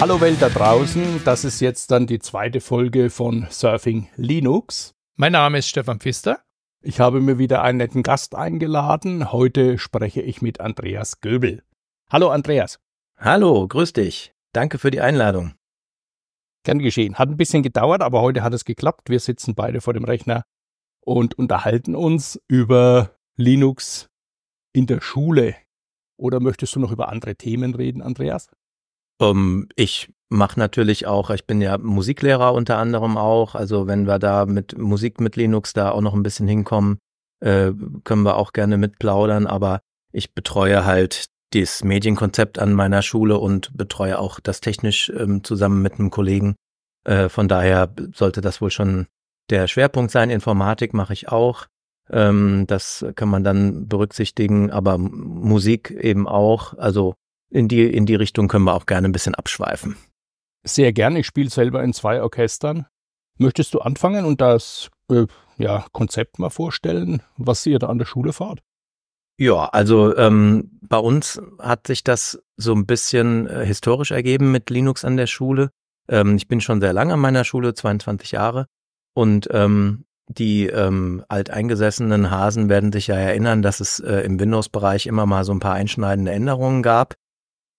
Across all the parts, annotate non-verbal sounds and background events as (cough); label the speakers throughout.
Speaker 1: Hallo Welt da draußen, das ist jetzt dann die zweite Folge von Surfing Linux. Mein Name ist Stefan Pfister. Ich habe mir wieder einen netten Gast eingeladen. Heute spreche ich mit Andreas Göbel. Hallo Andreas. Hallo, grüß dich. Danke für die Einladung. Gern geschehen. Hat ein bisschen gedauert, aber heute hat es geklappt. Wir sitzen beide vor dem Rechner und unterhalten uns über Linux in der Schule. Oder möchtest du noch über andere Themen reden, Andreas?
Speaker 2: Um, ähm, ich mache natürlich auch, ich bin ja Musiklehrer unter anderem auch, also wenn wir da mit Musik mit Linux da auch noch ein bisschen hinkommen, äh, können wir auch gerne mitplaudern, aber ich betreue halt das Medienkonzept an meiner Schule und betreue auch das technisch ähm, zusammen mit einem Kollegen. Äh, von daher sollte das wohl schon der Schwerpunkt sein. Informatik mache ich auch. Ähm, das kann man dann berücksichtigen, aber Musik eben auch. Also in die, in die Richtung können wir auch gerne ein bisschen abschweifen.
Speaker 1: Sehr gerne. Ich spiele selber in zwei Orchestern. Möchtest du anfangen und das äh, ja, Konzept mal vorstellen, was ihr da an der Schule fahrt?
Speaker 2: Ja, also ähm, bei uns hat sich das so ein bisschen äh, historisch ergeben mit Linux an der Schule. Ähm, ich bin schon sehr lange an meiner Schule, 22 Jahre. Und ähm, die ähm, alteingesessenen Hasen werden sich ja erinnern, dass es äh, im Windows-Bereich immer mal so ein paar einschneidende Änderungen gab.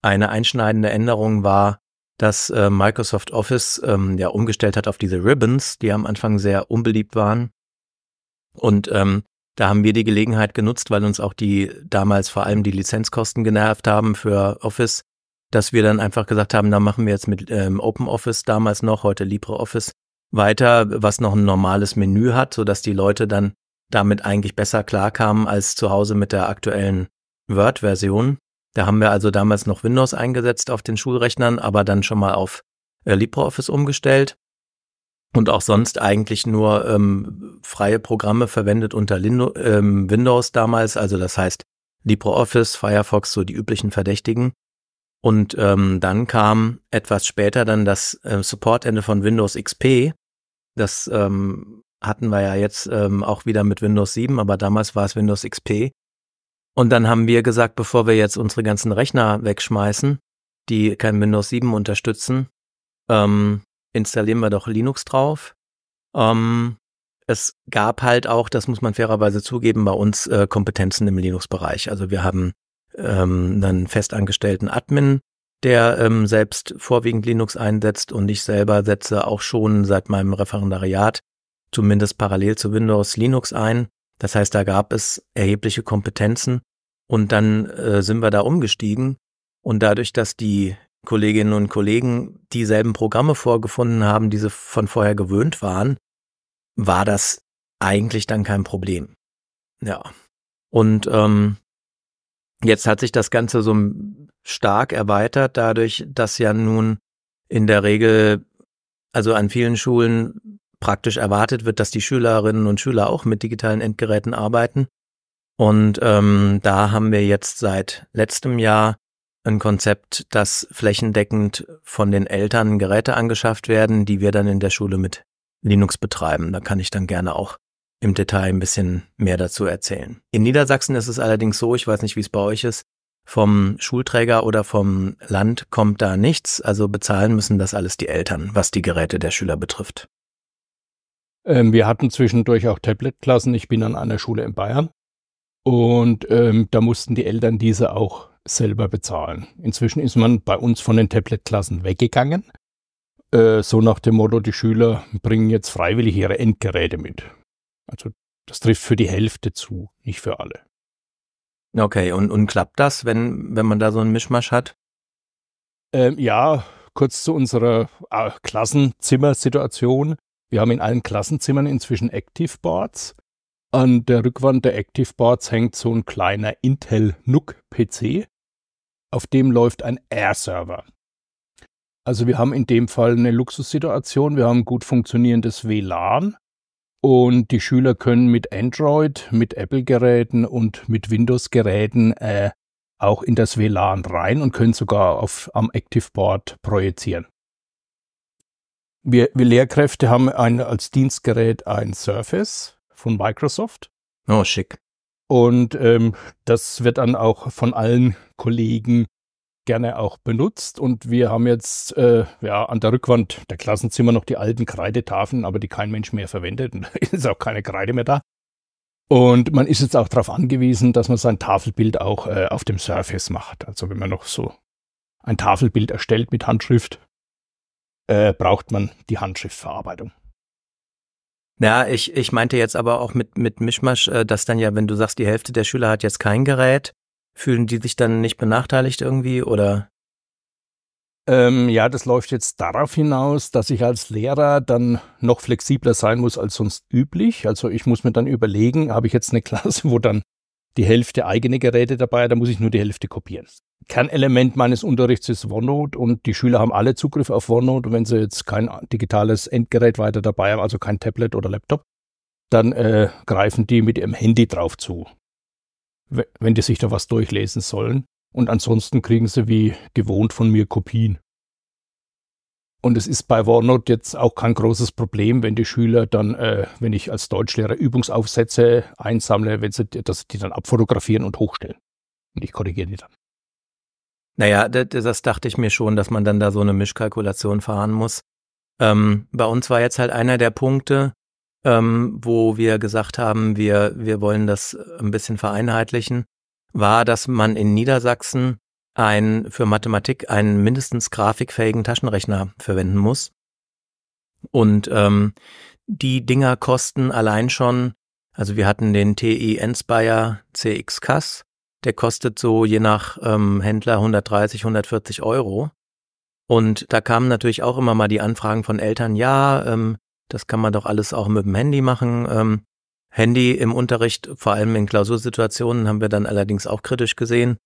Speaker 2: Eine einschneidende Änderung war, dass äh, Microsoft Office ähm, ja umgestellt hat auf diese Ribbons, die am Anfang sehr unbeliebt waren. Und ähm, da haben wir die Gelegenheit genutzt, weil uns auch die damals vor allem die Lizenzkosten genervt haben für Office, dass wir dann einfach gesagt haben, da machen wir jetzt mit ähm, Open Office damals noch, heute LibreOffice weiter, was noch ein normales Menü hat, sodass die Leute dann damit eigentlich besser klarkamen als zu Hause mit der aktuellen Word-Version. Da haben wir also damals noch Windows eingesetzt auf den Schulrechnern, aber dann schon mal auf äh, LibreOffice umgestellt und auch sonst eigentlich nur ähm, freie Programme verwendet unter Lindo ähm, Windows damals, also das heißt LibreOffice, Firefox, so die üblichen Verdächtigen. Und ähm, dann kam etwas später dann das äh, Supportende von Windows XP. Das ähm, hatten wir ja jetzt ähm, auch wieder mit Windows 7, aber damals war es Windows XP. Und dann haben wir gesagt, bevor wir jetzt unsere ganzen Rechner wegschmeißen, die kein Windows 7 unterstützen, ähm, installieren wir doch Linux drauf. Ähm, es gab halt auch, das muss man fairerweise zugeben, bei uns äh, Kompetenzen im Linux-Bereich. Also wir haben ähm, einen festangestellten Admin, der ähm, selbst vorwiegend Linux einsetzt und ich selber setze auch schon seit meinem Referendariat zumindest parallel zu Windows Linux ein. Das heißt, da gab es erhebliche Kompetenzen und dann äh, sind wir da umgestiegen und dadurch, dass die Kolleginnen und Kollegen dieselben Programme vorgefunden haben, die sie von vorher gewöhnt waren, war das eigentlich dann kein Problem. Ja. Und ähm, jetzt hat sich das Ganze so stark erweitert, dadurch, dass ja nun in der Regel, also an vielen Schulen praktisch erwartet wird, dass die Schülerinnen und Schüler auch mit digitalen Endgeräten arbeiten. Und ähm, da haben wir jetzt seit letztem Jahr ein Konzept, dass flächendeckend von den Eltern Geräte angeschafft werden, die wir dann in der Schule mit Linux betreiben. Da kann ich dann gerne auch im Detail ein bisschen mehr dazu erzählen. In Niedersachsen ist es allerdings so, ich weiß nicht, wie es bei euch ist, vom Schulträger oder vom Land kommt da nichts, also bezahlen müssen das alles die Eltern, was die Geräte der Schüler betrifft.
Speaker 1: Ähm, wir hatten zwischendurch auch Tablet-Klassen. Ich bin an einer Schule in Bayern. Und ähm, da mussten die Eltern diese auch selber bezahlen. Inzwischen ist man bei uns von den Tablet-Klassen weggegangen. Äh, so nach dem Motto, die Schüler bringen jetzt freiwillig ihre Endgeräte mit. Also das trifft für die Hälfte zu, nicht für alle. Okay, und, und klappt das, wenn, wenn man da so einen Mischmasch hat? Ähm, ja, kurz zu unserer äh, Klassenzimmersituation. Wir haben in allen Klassenzimmern inzwischen Active Boards. An der Rückwand der Active Boards hängt so ein kleiner Intel NUC PC, auf dem läuft ein Air Server. Also wir haben in dem Fall eine Luxussituation, wir haben gut funktionierendes WLAN und die Schüler können mit Android, mit Apple Geräten und mit Windows Geräten äh, auch in das WLAN rein und können sogar auf am Active Board projizieren. Wir, wir Lehrkräfte haben ein, als Dienstgerät ein Surface von Microsoft. Oh, schick. Und ähm, das wird dann auch von allen Kollegen gerne auch benutzt. Und wir haben jetzt äh, ja, an der Rückwand der Klassenzimmer noch die alten Kreidetafeln, aber die kein Mensch mehr verwendet. Und (laughs) da ist auch keine Kreide mehr da. Und man ist jetzt auch darauf angewiesen, dass man sein Tafelbild auch äh, auf dem Surface macht. Also wenn man noch so ein Tafelbild erstellt mit Handschrift, äh, braucht man die Handschriftverarbeitung.
Speaker 2: Ja, ich, ich meinte jetzt aber auch mit, mit Mischmasch, äh, dass dann ja, wenn du sagst, die Hälfte der Schüler hat jetzt kein Gerät, fühlen die sich dann nicht benachteiligt irgendwie oder?
Speaker 1: Ähm, ja, das läuft jetzt darauf hinaus, dass ich als Lehrer dann noch flexibler sein muss als sonst üblich. Also ich muss mir dann überlegen, habe ich jetzt eine (laughs) Klasse, wo dann die Hälfte eigene Geräte dabei, da muss ich nur die Hälfte kopieren. Kernelement meines Unterrichts ist OneNote und die Schüler haben alle Zugriff auf OneNote. Und wenn sie jetzt kein digitales Endgerät weiter dabei haben, also kein Tablet oder Laptop, dann äh, greifen die mit ihrem Handy drauf zu, wenn die sich da was durchlesen sollen. Und ansonsten kriegen sie wie gewohnt von mir Kopien. Und es ist bei OneNote jetzt auch kein großes Problem, wenn die Schüler dann, äh, wenn ich als Deutschlehrer Übungsaufsätze einsammle, wenn sie, dass sie die dann abfotografieren und hochstellen. Und ich korrigiere die dann.
Speaker 2: Naja, das, das dachte ich mir schon, dass man dann da so eine Mischkalkulation fahren muss. Ähm, bei uns war jetzt halt einer der Punkte, ähm, wo wir gesagt haben, wir, wir wollen das ein bisschen vereinheitlichen, war, dass man in Niedersachsen ein, für Mathematik einen mindestens grafikfähigen Taschenrechner verwenden muss. Und ähm, die Dinger kosten allein schon, also wir hatten den TI Enspire CX CAS, der kostet so je nach ähm, Händler 130, 140 Euro. Und da kamen natürlich auch immer mal die Anfragen von Eltern, ja, ähm, das kann man doch alles auch mit dem Handy machen. Ähm, Handy im Unterricht, vor allem in Klausursituationen, haben wir dann allerdings auch kritisch gesehen.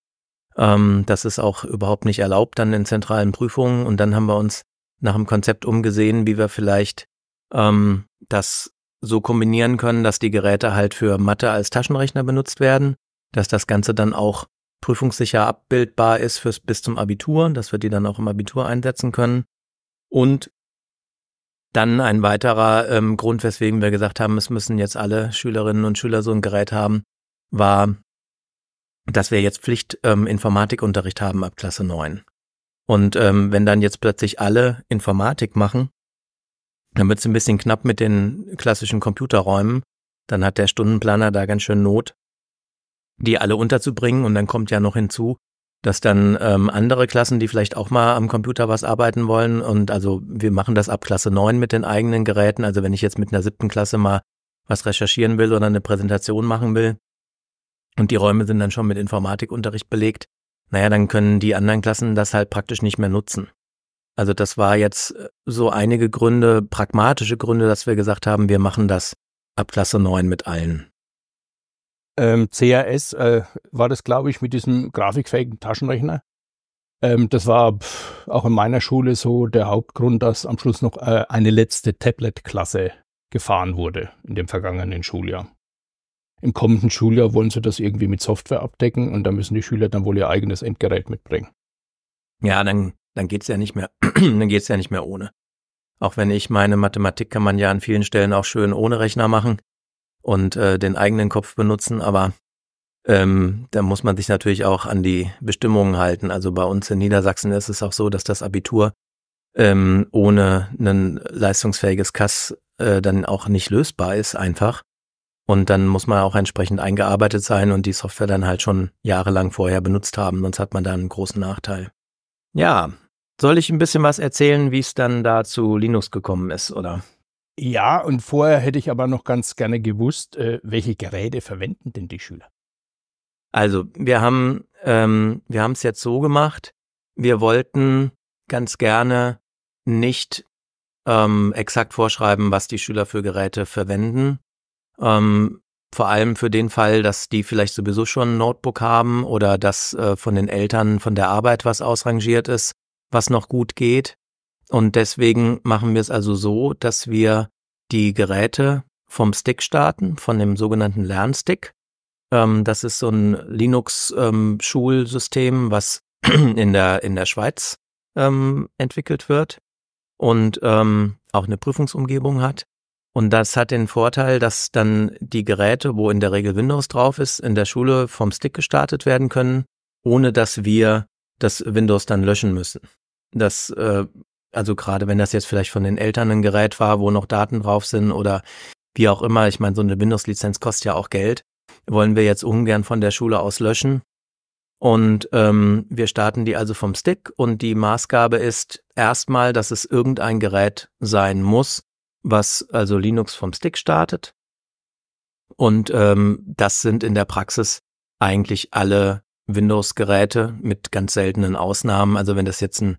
Speaker 2: Ähm, das ist auch überhaupt nicht erlaubt dann in zentralen Prüfungen. Und dann haben wir uns nach dem Konzept umgesehen, wie wir vielleicht ähm, das so kombinieren können, dass die Geräte halt für Mathe als Taschenrechner benutzt werden dass das Ganze dann auch prüfungssicher abbildbar ist fürs bis zum Abitur, dass wir die dann auch im Abitur einsetzen können. Und dann ein weiterer ähm, Grund, weswegen wir gesagt haben, es müssen jetzt alle Schülerinnen und Schüler so ein Gerät haben, war, dass wir jetzt Pflicht ähm, Informatikunterricht haben ab Klasse 9. Und ähm, wenn dann jetzt plötzlich alle Informatik machen, dann wird es ein bisschen knapp mit den klassischen Computerräumen. Dann hat der Stundenplaner da ganz schön Not, die alle unterzubringen. Und dann kommt ja noch hinzu, dass dann ähm, andere Klassen, die vielleicht auch mal am Computer was arbeiten wollen, und also wir machen das ab Klasse 9 mit den eigenen Geräten. Also wenn ich jetzt mit einer siebten Klasse mal was recherchieren will oder eine Präsentation machen will, und die Räume sind dann schon mit Informatikunterricht belegt, naja, dann können die anderen Klassen das halt praktisch nicht mehr nutzen. Also das war jetzt äh, so einige Gründe, pragmatische Gründe, dass wir gesagt haben, wir machen das ab Klasse 9 mit allen
Speaker 1: ähm, CRS äh, war das, glaube ich, mit diesem grafikfähigen Taschenrechner. Ähm, das war pf, auch in meiner Schule so der Hauptgrund, dass am Schluss noch äh, eine letzte Tablet-Klasse gefahren wurde in dem vergangenen Schuljahr. Im kommenden Schuljahr wollen sie das irgendwie mit Software abdecken und da müssen die Schüler dann wohl ihr eigenes Endgerät mitbringen. Ja,
Speaker 2: dann, dann geht es ja nicht mehr, (clears throat) dann geht's ja nicht mehr ohne. Auch wenn ich meine, Mathematik kann man ja an vielen Stellen auch schön ohne Rechner machen und äh, den eigenen Kopf benutzen, aber ähm, da muss man sich natürlich auch an die Bestimmungen halten. Also bei uns in Niedersachsen ist es auch so, dass das Abitur ähm, ohne ein leistungsfähiges Kass äh, dann auch nicht lösbar ist, einfach. Und dann muss man auch entsprechend eingearbeitet sein und die Software dann halt schon jahrelang vorher benutzt haben, sonst hat man da einen großen Nachteil. Ja, soll ich ein bisschen was erzählen, wie es dann da zu Linux gekommen ist, oder?
Speaker 1: Ja, und vorher hätte ich aber noch ganz gerne gewusst, äh, welche Geräte verwenden denn die Schüler?
Speaker 2: Also, wir haben ähm, es jetzt so gemacht. Wir
Speaker 1: wollten
Speaker 2: ganz gerne nicht ähm, exakt vorschreiben, was die Schüler für Geräte verwenden. Ähm, vor allem für den Fall, dass die vielleicht sowieso schon ein Notebook haben oder dass äh, von den Eltern von der Arbeit was ausrangiert ist, was noch gut geht. Und deswegen machen wir es also so, dass wir die Geräte vom Stick starten, von dem sogenannten Lernstick. Ähm, das ist so ein Linux-Schulsystem, ähm, was (clears throat) in der, in der Schweiz ähm, entwickelt wird und ähm, auch eine Prüfungsumgebung hat. Und das hat den Vorteil, dass dann die Geräte, wo in der Regel Windows drauf ist, in der Schule vom Stick gestartet werden können, ohne dass wir das Windows dann löschen müssen. Das äh, also gerade wenn das jetzt vielleicht von den Eltern ein Gerät war, wo noch Daten drauf sind oder wie auch immer, ich meine, so eine Windows-Lizenz kostet ja auch Geld, wollen wir jetzt ungern von der Schule aus löschen. Und ähm, wir starten die also vom Stick und die Maßgabe ist erstmal, dass es irgendein Gerät sein muss, was also Linux vom Stick startet. Und ähm, das sind in der Praxis eigentlich alle Windows-Geräte mit ganz seltenen Ausnahmen. Also wenn das jetzt ein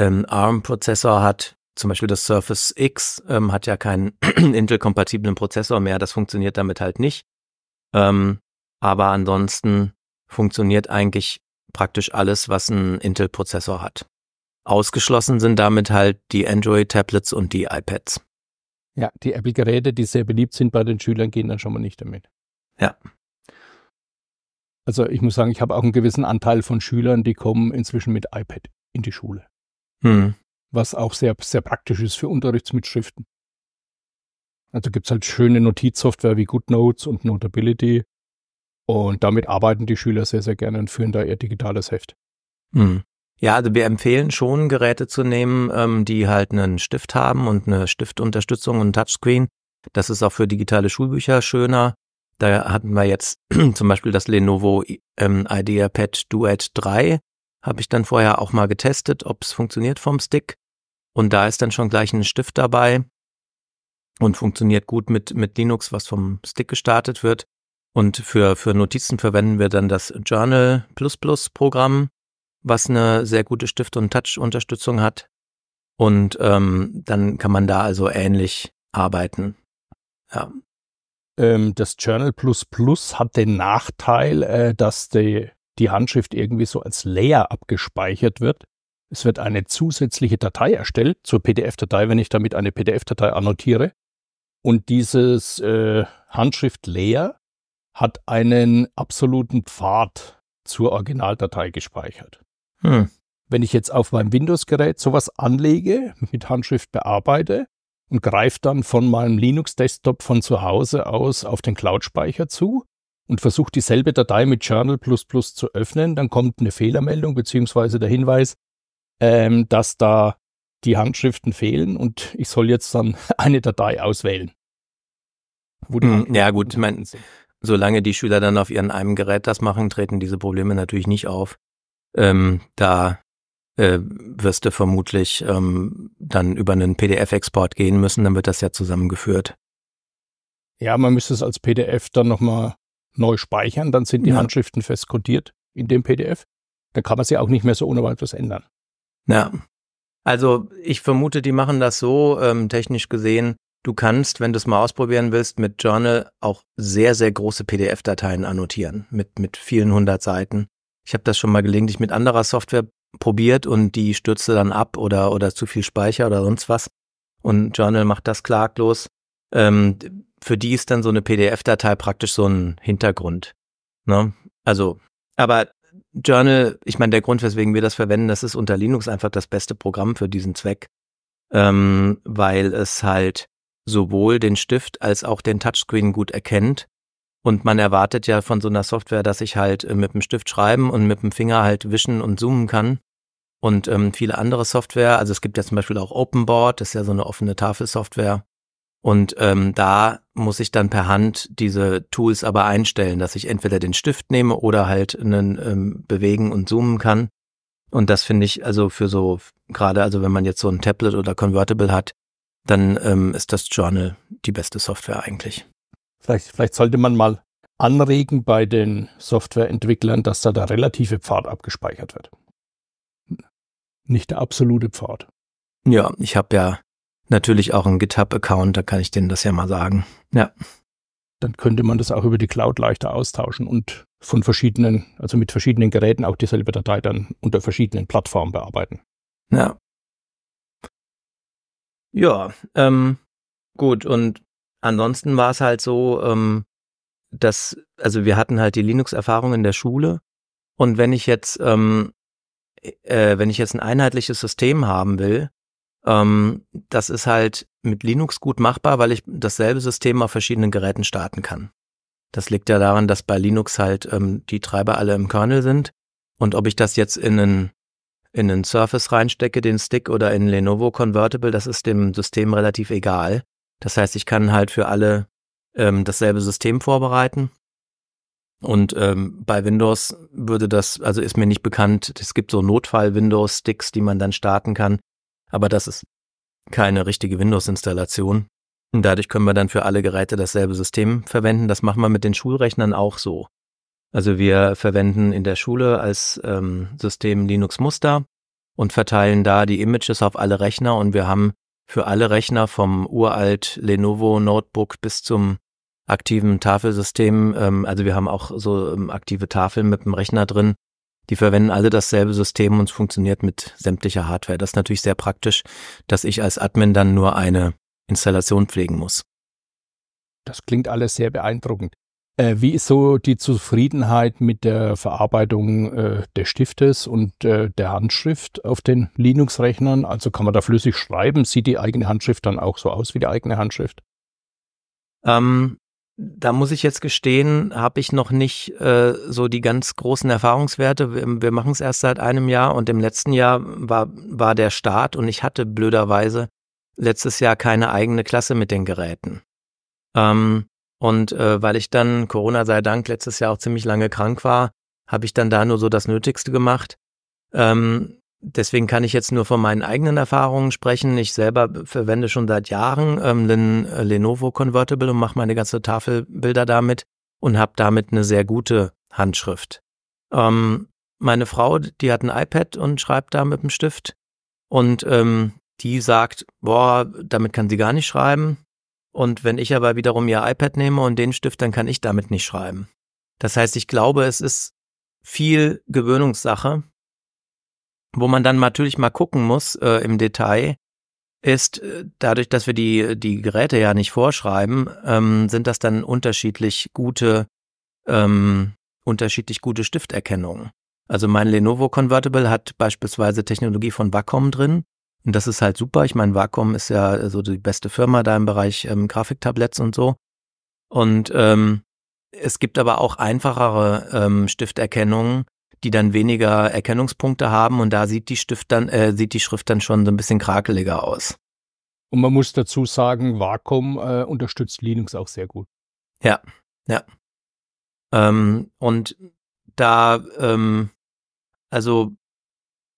Speaker 2: ein ähm, ARM-Prozessor hat, zum Beispiel das Surface X ähm, hat ja keinen (clears throat) Intel-kompatiblen Prozessor mehr, das funktioniert damit halt nicht. Ähm, aber ansonsten funktioniert eigentlich praktisch alles, was ein Intel-Prozessor hat. Ausgeschlossen sind damit halt die Android-Tablets und die iPads.
Speaker 1: Ja, die Apple-Geräte, die sehr beliebt sind bei den Schülern, gehen dann schon mal nicht damit. Ja. Also ich muss sagen, ich habe auch einen gewissen Anteil von Schülern, die kommen inzwischen mit iPad in die Schule. Hm. Was auch sehr, sehr praktisch ist für Unterrichtsmitschriften. Also gibt es halt schöne Notizsoftware wie GoodNotes und Notability. Und damit arbeiten die Schüler sehr, sehr gerne und führen da ihr digitales Heft.
Speaker 2: Hm. Ja, also wir empfehlen schon, Geräte zu nehmen, ähm, die halt einen Stift haben und eine Stiftunterstützung und ein Touchscreen. Das ist auch für digitale Schulbücher schöner. Da hatten wir jetzt (clears throat) zum Beispiel das Lenovo ähm, IdeaPad Duet 3. Habe ich dann vorher auch mal getestet, ob es funktioniert vom Stick. Und da ist dann schon gleich ein Stift dabei und funktioniert gut mit, mit Linux, was vom Stick gestartet wird. Und für, für Notizen verwenden wir dann das Journal Plus Plus Programm, was eine sehr gute Stift- und Touch-Unterstützung hat. Und ähm, dann kann man da also ähnlich
Speaker 1: arbeiten. Ja. Ähm, das Journal Plus Plus hat den Nachteil, äh, dass die die Handschrift irgendwie so als Layer abgespeichert wird. Es wird eine zusätzliche Datei erstellt zur PDF-Datei, wenn ich damit eine PDF-Datei annotiere. Und dieses äh, Handschrift-Layer hat einen absoluten Pfad zur Originaldatei gespeichert. Hm. Wenn ich jetzt auf meinem Windows-Gerät sowas anlege, mit Handschrift bearbeite und greife dann von meinem Linux-Desktop von zu Hause aus auf den Cloud-Speicher zu, und versucht dieselbe Datei mit Journal zu öffnen, dann kommt eine Fehlermeldung bzw. der Hinweis, ähm, dass da die Handschriften fehlen und ich soll jetzt dann (laughs) eine Datei auswählen. Hm,
Speaker 2: ja gut, ich mein, solange die Schüler dann auf ihren einem Gerät das machen, treten diese Probleme natürlich nicht auf. Ähm, da äh, wirst du vermutlich ähm, dann über einen PDF-Export gehen müssen, dann wird das ja zusammengeführt.
Speaker 1: Ja, man müsste es als PDF dann nochmal neu speichern, dann sind die ja. Handschriften fest codiert in dem PDF. Dann kann man sie auch nicht mehr so ohne weiteres ändern.
Speaker 2: Ja. Also ich vermute, die machen das so, ähm, technisch gesehen, du kannst, wenn du es mal ausprobieren willst, mit Journal auch sehr, sehr große PDF-Dateien annotieren, mit, mit vielen hundert Seiten. Ich habe das schon mal gelegentlich mit anderer Software probiert und die stürzte dann ab oder, oder zu viel Speicher oder sonst was. Und Journal macht das klaglos. Ähm, für die ist dann so eine PDF-Datei praktisch so ein Hintergrund. Ne? Also, aber Journal, ich meine, der Grund, weswegen wir das verwenden, das ist unter Linux einfach das beste Programm für diesen Zweck, ähm, weil es halt sowohl den Stift als auch den Touchscreen gut erkennt. Und man erwartet ja von so einer Software, dass ich halt äh, mit dem Stift schreiben und mit dem Finger halt wischen und zoomen kann. Und ähm, viele andere Software, also es gibt ja zum Beispiel auch OpenBoard, das ist ja so eine offene Tafelsoftware, und ähm, da muss ich dann per Hand diese Tools aber einstellen, dass ich entweder den Stift nehme oder halt einen ähm, bewegen und zoomen kann. Und das finde ich also für so, gerade also wenn man jetzt so ein Tablet oder Convertible hat, dann ähm, ist das Journal
Speaker 1: die beste Software eigentlich. Vielleicht, vielleicht sollte man mal anregen bei den Softwareentwicklern, dass da der relative Pfad abgespeichert wird. Nicht der absolute Pfad.
Speaker 2: Ja, ich habe ja natürlich auch einen GitHub-Account, da kann ich denen das ja mal sagen.
Speaker 1: Ja. Dann könnte man das auch über die Cloud leichter austauschen und von verschiedenen, also mit verschiedenen Geräten auch dieselbe Datei dann unter verschiedenen Plattformen bearbeiten.
Speaker 2: Ja. Ja, ähm, gut, und ansonsten war es halt so, ähm, dass, also wir hatten halt die Linux-Erfahrung in der Schule und wenn ich jetzt, ähm, äh, wenn ich jetzt ein einheitliches System haben will, ähm, das ist halt mit Linux gut machbar, weil ich dasselbe System auf verschiedenen Geräten starten kann. Das liegt ja daran, dass bei Linux halt ähm, die Treiber alle im Kernel sind. Und ob ich das jetzt in einen, in einen Surface reinstecke, den Stick oder in Lenovo Convertible, das ist dem System relativ egal. Das heißt, ich kann halt für alle ähm, dasselbe System vorbereiten. Und ähm, bei Windows würde das, also ist mir nicht bekannt, es gibt so Notfall-Windows-Sticks, die man dann starten kann. Aber das ist keine richtige Windows-Installation. Dadurch können wir dann für alle Geräte dasselbe System verwenden. Das machen wir mit den Schulrechnern auch so. Also wir verwenden in der Schule als ähm, System Linux Muster und verteilen da die Images auf alle Rechner und wir haben für alle Rechner vom uralt Lenovo Notebook bis zum aktiven Tafelsystem, ähm, also wir haben auch so ähm, aktive Tafeln mit dem Rechner drin, die verwenden alle dasselbe System und es funktioniert mit sämtlicher Hardware. Das ist natürlich sehr praktisch, dass ich als Admin dann nur eine Installation pflegen muss.
Speaker 1: Das klingt alles sehr beeindruckend. Äh, wie ist so die Zufriedenheit mit der Verarbeitung äh, des Stiftes und äh, der Handschrift auf den Linux-Rechnern? Also kann man da flüssig schreiben? Sieht die eigene Handschrift dann auch so aus wie die eigene Handschrift?
Speaker 2: Ähm, da muss ich jetzt gestehen, habe ich noch nicht äh, so die ganz großen Erfahrungswerte. Wir, wir machen es erst seit einem Jahr und im letzten Jahr war, war der Start und ich hatte blöderweise letztes Jahr keine eigene Klasse mit den Geräten. Ähm, und äh, weil ich dann, Corona sei Dank, letztes Jahr auch ziemlich lange krank war, habe ich dann da nur so das Nötigste gemacht. Ähm, Deswegen kann ich jetzt nur von meinen eigenen Erfahrungen sprechen. Ich selber verwende schon seit Jahren ähm, den äh, Lenovo Convertible und mache meine ganze Tafelbilder damit und habe damit eine sehr gute Handschrift. Ähm, meine Frau, die hat ein iPad und schreibt da mit dem Stift und ähm, die sagt, boah, damit kann sie gar nicht schreiben. Und wenn ich aber wiederum ihr iPad nehme und den Stift, dann kann ich damit nicht schreiben. Das heißt, ich glaube, es ist viel Gewöhnungssache wo man dann natürlich mal gucken muss äh, im Detail, ist äh, dadurch, dass wir die, die Geräte ja nicht vorschreiben, ähm, sind das dann unterschiedlich gute, ähm, unterschiedlich gute Stifterkennungen. Also mein Lenovo Convertible hat beispielsweise Technologie von Wacom drin. Und das ist halt super. Ich meine, Wacom ist ja so die beste Firma da im Bereich ähm, Grafiktabletts und so. Und ähm, es gibt aber auch einfachere ähm, Stifterkennungen, die dann weniger Erkennungspunkte haben und da sieht die, Stift dann, äh, sieht die Schrift dann schon so ein bisschen krakeliger aus.
Speaker 1: Und man muss dazu sagen, Vakuum äh, unterstützt Linux auch sehr gut.
Speaker 2: Ja, ja. Ähm, und da, ähm, also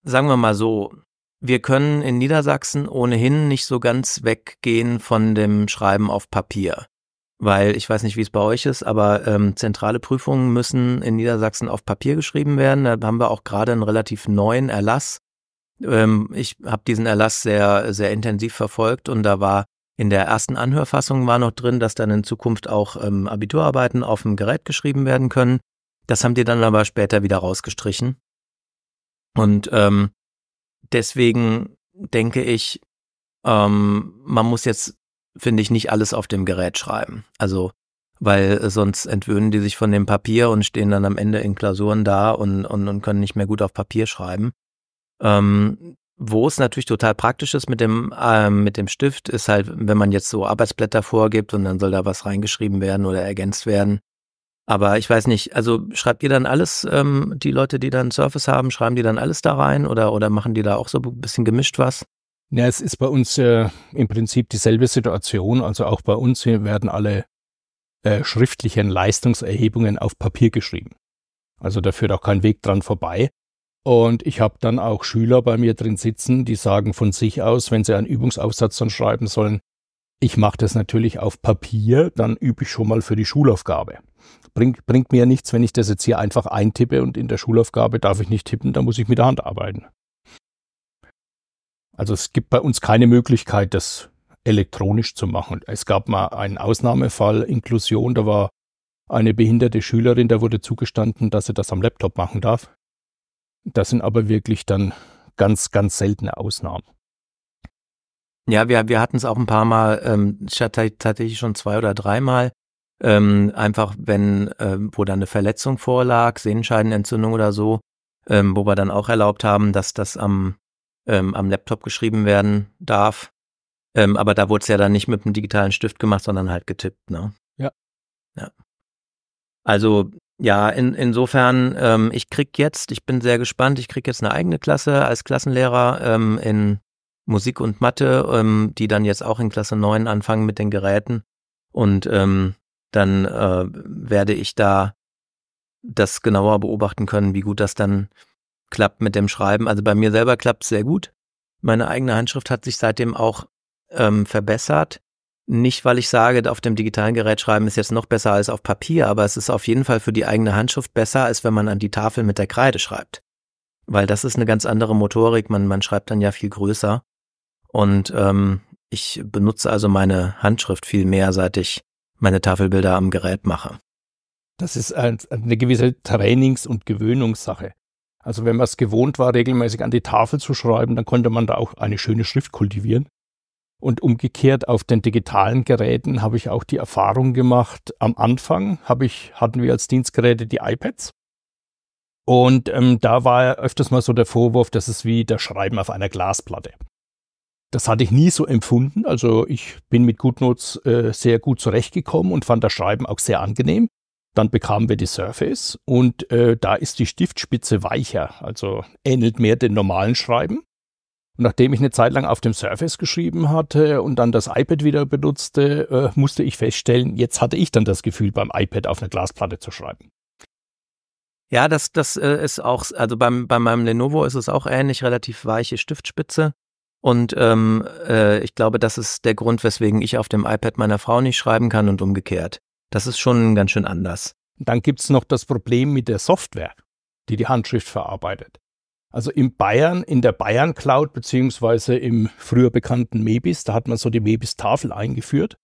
Speaker 2: sagen wir mal so, wir können in Niedersachsen ohnehin nicht so ganz weggehen von dem Schreiben auf Papier. Weil ich weiß nicht, wie es bei euch ist, aber ähm, zentrale Prüfungen müssen in Niedersachsen auf Papier geschrieben werden. Da haben wir auch gerade einen relativ neuen Erlass. Ähm, ich habe diesen Erlass sehr, sehr intensiv verfolgt und da war in der ersten Anhörfassung war noch drin, dass dann in Zukunft auch ähm, Abiturarbeiten auf dem Gerät geschrieben werden können. Das haben die dann aber später wieder rausgestrichen. Und ähm, deswegen denke ich, ähm, man muss jetzt finde ich, nicht alles auf dem Gerät schreiben. Also, weil äh, sonst entwöhnen die sich von dem Papier und stehen dann am Ende in Klausuren da und, und, und können nicht mehr gut auf Papier schreiben. Ähm, wo es natürlich total praktisch ist mit dem, äh, mit dem Stift, ist halt, wenn man jetzt so Arbeitsblätter vorgibt und dann soll da was reingeschrieben werden oder ergänzt werden. Aber ich weiß nicht, also schreibt ihr dann alles, ähm, die Leute, die dann Surface haben, schreiben die dann alles da rein oder, oder machen die da auch so ein
Speaker 1: bisschen gemischt was? Ja, es ist bei uns äh, im Prinzip dieselbe Situation. Also auch bei uns werden alle äh, schriftlichen Leistungserhebungen auf Papier geschrieben. Also da führt auch kein Weg dran vorbei. Und ich habe dann auch Schüler bei mir drin sitzen, die sagen von sich aus, wenn sie einen Übungsaufsatz dann schreiben sollen, ich mache das natürlich auf Papier, dann übe ich schon mal für die Schulaufgabe. Bringt, bringt mir nichts, wenn ich das jetzt hier einfach eintippe und in der Schulaufgabe darf ich nicht tippen, da muss ich mit der Hand arbeiten. Also es gibt bei uns keine Möglichkeit, das elektronisch zu machen. Es gab mal einen Ausnahmefall Inklusion, da war eine behinderte Schülerin, da wurde zugestanden, dass sie das am Laptop machen darf. Das sind aber wirklich dann ganz, ganz seltene Ausnahmen.
Speaker 2: Ja, wir, wir hatten es auch ein paar Mal, ähm, tatsächlich schon zwei oder dreimal, ähm, einfach wenn, äh, wo dann eine Verletzung vorlag, Sehenscheidenentzündung oder so, ähm, wo wir dann auch erlaubt haben, dass das am ähm, am Laptop geschrieben werden darf. Ähm, aber da wurde es ja dann nicht mit einem digitalen Stift gemacht, sondern halt getippt. Ne?
Speaker 1: Ja. ja.
Speaker 2: Also ja, in, insofern, ähm, ich krieg jetzt, ich bin sehr gespannt, ich krieg jetzt eine eigene Klasse als Klassenlehrer ähm, in Musik und Mathe, ähm, die dann jetzt auch in Klasse 9 anfangen mit den Geräten. Und ähm, dann äh, werde ich da das genauer beobachten können, wie gut das dann klappt mit dem Schreiben. Also bei mir selber klappt es sehr gut. Meine eigene Handschrift hat sich seitdem auch ähm, verbessert. Nicht, weil ich sage, auf dem digitalen Gerät schreiben ist jetzt noch besser als auf Papier, aber es ist auf jeden Fall für die eigene Handschrift besser, als wenn man an die Tafel mit der Kreide schreibt. Weil das ist eine ganz andere Motorik, man, man schreibt dann ja viel größer. Und ähm, ich benutze also meine Handschrift viel mehr, seit ich meine Tafelbilder am Gerät mache.
Speaker 1: Das ist eine gewisse Trainings- und Gewöhnungssache. Also wenn man es gewohnt war, regelmäßig an die Tafel zu schreiben, dann konnte man da auch eine schöne Schrift kultivieren. Und umgekehrt auf den digitalen Geräten habe ich auch die Erfahrung gemacht. Am Anfang habe ich, hatten wir als Dienstgeräte die iPads. Und ähm, da war öfters mal so der Vorwurf, das ist wie das Schreiben auf einer Glasplatte. Das hatte ich nie so empfunden. Also ich bin mit GoodNotes äh, sehr gut zurechtgekommen und fand das Schreiben auch sehr angenehm. Dann bekamen wir die Surface und äh, da ist die Stiftspitze weicher, also ähnelt mehr dem normalen Schreiben. Und nachdem ich eine Zeit lang auf dem Surface geschrieben hatte und dann das iPad wieder benutzte, äh, musste ich feststellen, jetzt hatte ich dann das Gefühl, beim iPad auf einer Glasplatte zu schreiben.
Speaker 2: Ja, das, das äh, ist auch, also beim, bei meinem Lenovo ist es auch ähnlich, relativ weiche Stiftspitze. Und ähm, äh, ich glaube, das ist der Grund, weswegen ich auf dem iPad meiner Frau
Speaker 1: nicht schreiben kann und umgekehrt. Das ist schon ganz schön anders. Dann gibt es noch das Problem mit der Software, die die Handschrift verarbeitet. Also in Bayern, in der Bayern Cloud, beziehungsweise im früher bekannten Mebis, da hat man so die Mebis-Tafel eingeführt.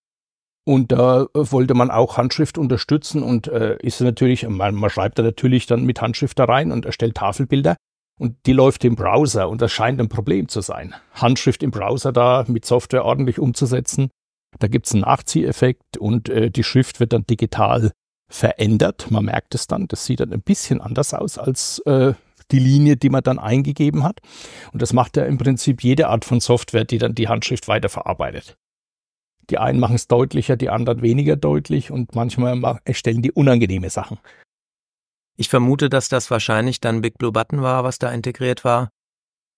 Speaker 1: Und da äh, wollte man auch Handschrift unterstützen und äh, ist natürlich, man, man, schreibt da natürlich dann mit Handschrift da rein und erstellt Tafelbilder. Und die läuft im Browser und das scheint ein Problem zu sein. Handschrift im Browser da mit Software ordentlich umzusetzen, da gibt es einen Nachzieheffekt und äh, die Schrift wird dann digital verändert. Man merkt es dann, das sieht dann ein bisschen anders aus als äh, die Linie, die man dann eingegeben hat. Und das macht ja im Prinzip jede Art von Software, die dann die Handschrift weiterverarbeitet. Die einen machen es deutlicher, die anderen weniger deutlich und manchmal erstellen die unangenehme Sachen. Ich
Speaker 2: vermute, dass das wahrscheinlich dann Big Blue Button war, was da integriert war.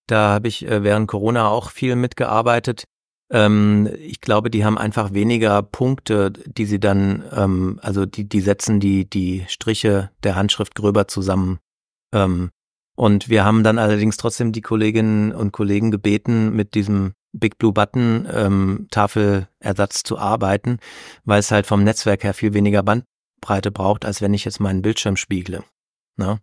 Speaker 2: Da habe ich äh, während Corona auch viel mitgearbeitet. Ähm, ich glaube, die haben einfach weniger Punkte, die sie dann, ähm, also die, die setzen die, die Striche der Handschrift gröber zusammen. Ähm, und wir haben dann allerdings trotzdem die Kolleginnen und Kollegen gebeten, mit diesem Big Blue Button ähm, Tafelersatz zu arbeiten, weil es halt vom Netzwerk her viel weniger Bandbreite braucht, als wenn ich jetzt meinen Bildschirm spiegle. Ne?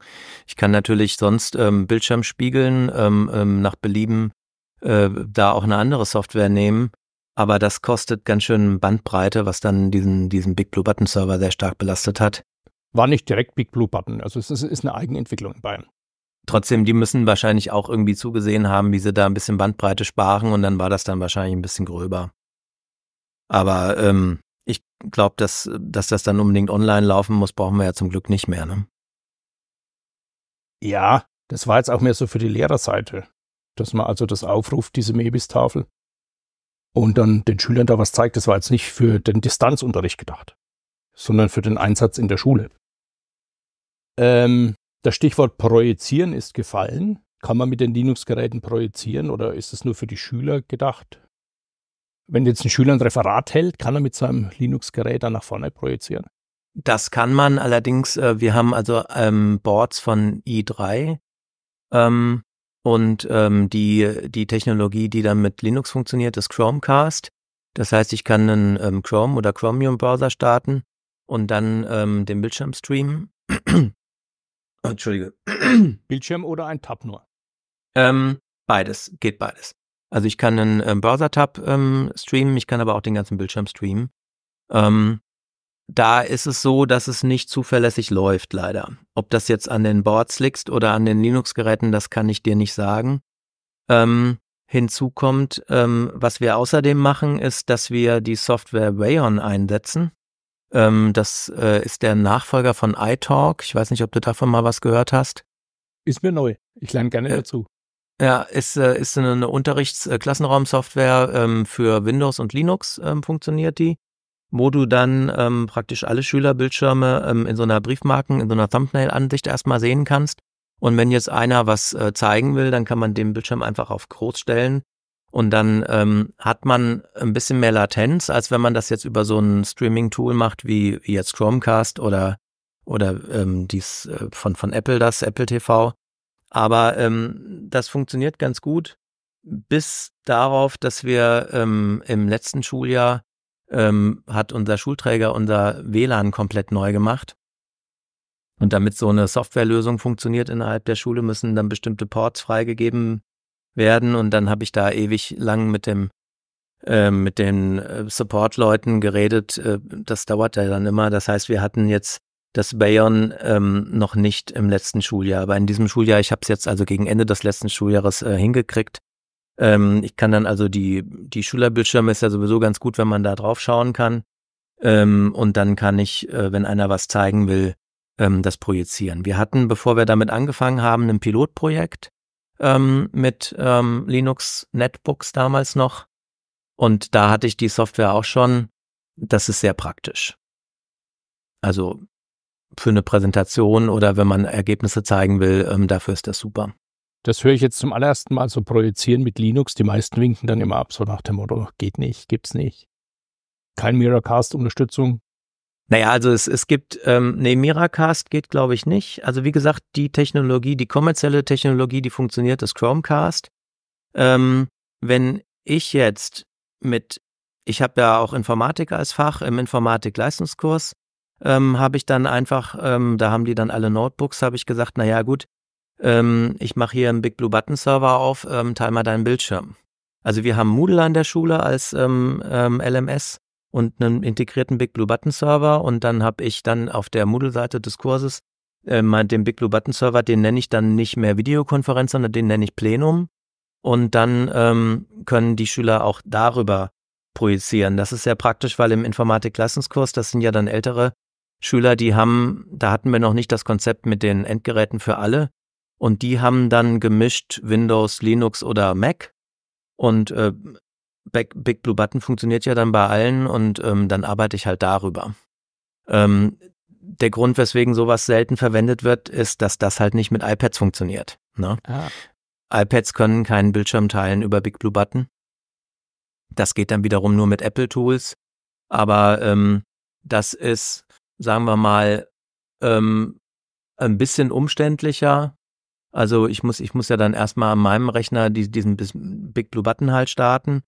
Speaker 2: Ich kann natürlich sonst ähm, Bildschirm spiegeln ähm, ähm, nach Belieben äh, da auch eine andere Software nehmen. Aber das kostet ganz schön Bandbreite,
Speaker 1: was dann diesen, diesen Big Blue Button Server sehr stark belastet hat. War nicht direkt Big Blue Button, also es ist, ist eine Eigenentwicklung in Bayern.
Speaker 2: Trotzdem, die müssen wahrscheinlich auch irgendwie zugesehen haben, wie sie da ein bisschen Bandbreite sparen und dann war das dann wahrscheinlich ein bisschen gröber. Aber ähm, ich glaube, dass, dass das dann unbedingt online laufen muss, brauchen wir ja zum Glück nicht mehr. Ne?
Speaker 1: Ja, das war jetzt auch mehr so für die Lehrerseite dass man also das aufruft, diese Mebis-Tafel, und dann den Schülern da was zeigt. Das war jetzt nicht für den Distanzunterricht gedacht, sondern für den Einsatz in der Schule. Ähm, das Stichwort projizieren ist gefallen. Kann man mit den Linux-Geräten projizieren oder ist es nur für die Schüler gedacht? Wenn jetzt ein Schüler ein Referat hält, kann er mit seinem Linux-Gerät dann nach vorne projizieren?
Speaker 2: Das kann man allerdings. Äh, wir haben also ähm, Boards von i3. Ähm, und ähm, die, die Technologie, die dann mit Linux funktioniert, ist Chromecast. Das heißt, ich kann einen ähm, Chrome oder Chromium-Browser starten und dann ähm, den Bildschirm streamen. (clears throat) Entschuldige. (clears throat) Bildschirm oder ein Tab nur? Ähm, beides, geht beides. Also ich kann einen ähm, Browser-Tab ähm, streamen, ich kann aber auch den ganzen Bildschirm streamen. Ähm, da ist es so, dass es nicht zuverlässig läuft, leider. Ob das jetzt an den Boards liegt oder an den Linux-Geräten, das kann ich dir nicht sagen. Ähm, hinzu kommt, ähm, was wir außerdem machen, ist, dass wir die Software Rayon einsetzen. Ähm, das äh, ist der Nachfolger von iTalk. Ich weiß nicht, ob du davon mal was gehört hast. Ist mir neu. Ich lerne gerne äh, dazu. Ja, ist, äh, ist eine Unterrichtsklassenraumsoftware ähm, für Windows und Linux, ähm, funktioniert die wo du dann ähm, praktisch alle Schülerbildschirme ähm, in so einer Briefmarken, in so einer Thumbnail-Ansicht erstmal sehen kannst. Und wenn jetzt einer was äh, zeigen will, dann kann man den Bildschirm einfach auf groß stellen und dann ähm, hat man ein bisschen mehr Latenz, als wenn man das jetzt über so ein Streaming-Tool macht, wie, jetzt Chromecast oder, oder ähm, dies äh, von, von Apple, das Apple TV. Aber ähm, das funktioniert ganz gut bis darauf, dass wir ähm, im letzten Schuljahr ähm, hat unser Schulträger unser WLAN komplett neu gemacht. Und damit so eine Softwarelösung funktioniert innerhalb der Schule, müssen dann bestimmte Ports freigegeben werden. Und dann habe ich da ewig lang mit dem ähm, mit den äh, Support-Leuten geredet. Äh, das dauert ja dann immer. Das heißt, wir hatten jetzt das Bayern ähm, noch nicht im letzten Schuljahr. Aber in diesem Schuljahr, ich habe es jetzt also gegen Ende des letzten Schuljahres äh, hingekriegt, ähm, ich kann dann also die, die Schülerbildschirme ist ja sowieso ganz gut, wenn man da drauf schauen kann. Ähm, und dann kann ich, äh, wenn einer was zeigen will, ähm, das projizieren. Wir hatten, bevor wir damit angefangen haben, ein Pilotprojekt ähm, mit ähm, Linux Netbooks damals noch. Und da hatte ich die Software auch schon. Das ist sehr praktisch. Also für eine Präsentation oder wenn man Ergebnisse zeigen will, ähm, dafür ist das super.
Speaker 1: Das höre ich jetzt zum allerersten Mal so projizieren mit Linux. Die meisten winken dann immer ab, so nach dem Motto, geht nicht, gibt's nicht. Kein Miracast-Unterstützung. Naja, also es, es gibt, ähm, nee, Miracast geht, glaube ich, nicht. Also
Speaker 2: wie gesagt, die Technologie, die kommerzielle Technologie, die funktioniert, ist Chromecast. Ähm, wenn ich jetzt mit, ich habe ja auch Informatik als Fach im Informatik-Leistungskurs, ähm, habe ich dann einfach, ähm, da haben die dann alle Notebooks, habe ich gesagt, naja gut, ähm, ich mache hier einen Big Blue Button Server auf, ähm, teil mal deinen Bildschirm. Also wir haben Moodle an der Schule als ähm, ähm LMS und einen integrierten Big Blue Button Server und dann habe ich dann auf der Moodle-Seite des Kurses äh, den Big Blue Button Server, den nenne ich dann nicht mehr Videokonferenz, sondern den nenne ich Plenum. Und dann ähm, können die Schüler auch darüber projizieren. Das ist sehr praktisch, weil im Informatik-Klassenskurs, das sind ja dann ältere Schüler, die haben, da hatten wir noch nicht das Konzept mit den Endgeräten für alle. Und die haben dann gemischt Windows, Linux oder Mac. Und äh, Big Blue Button funktioniert ja dann bei allen und ähm, dann arbeite ich halt darüber. Ähm, der Grund, weswegen sowas selten verwendet wird, ist, dass das halt nicht mit iPads funktioniert. Ne? Ah. iPads können keinen Bildschirm teilen über Big Blue Button. Das geht dann wiederum nur mit Apple Tools. Aber ähm, das ist, sagen wir mal, ähm, ein bisschen umständlicher also ich muss, ich muss ja dann erstmal an meinem Rechner die, diesen Big Blue Button halt starten.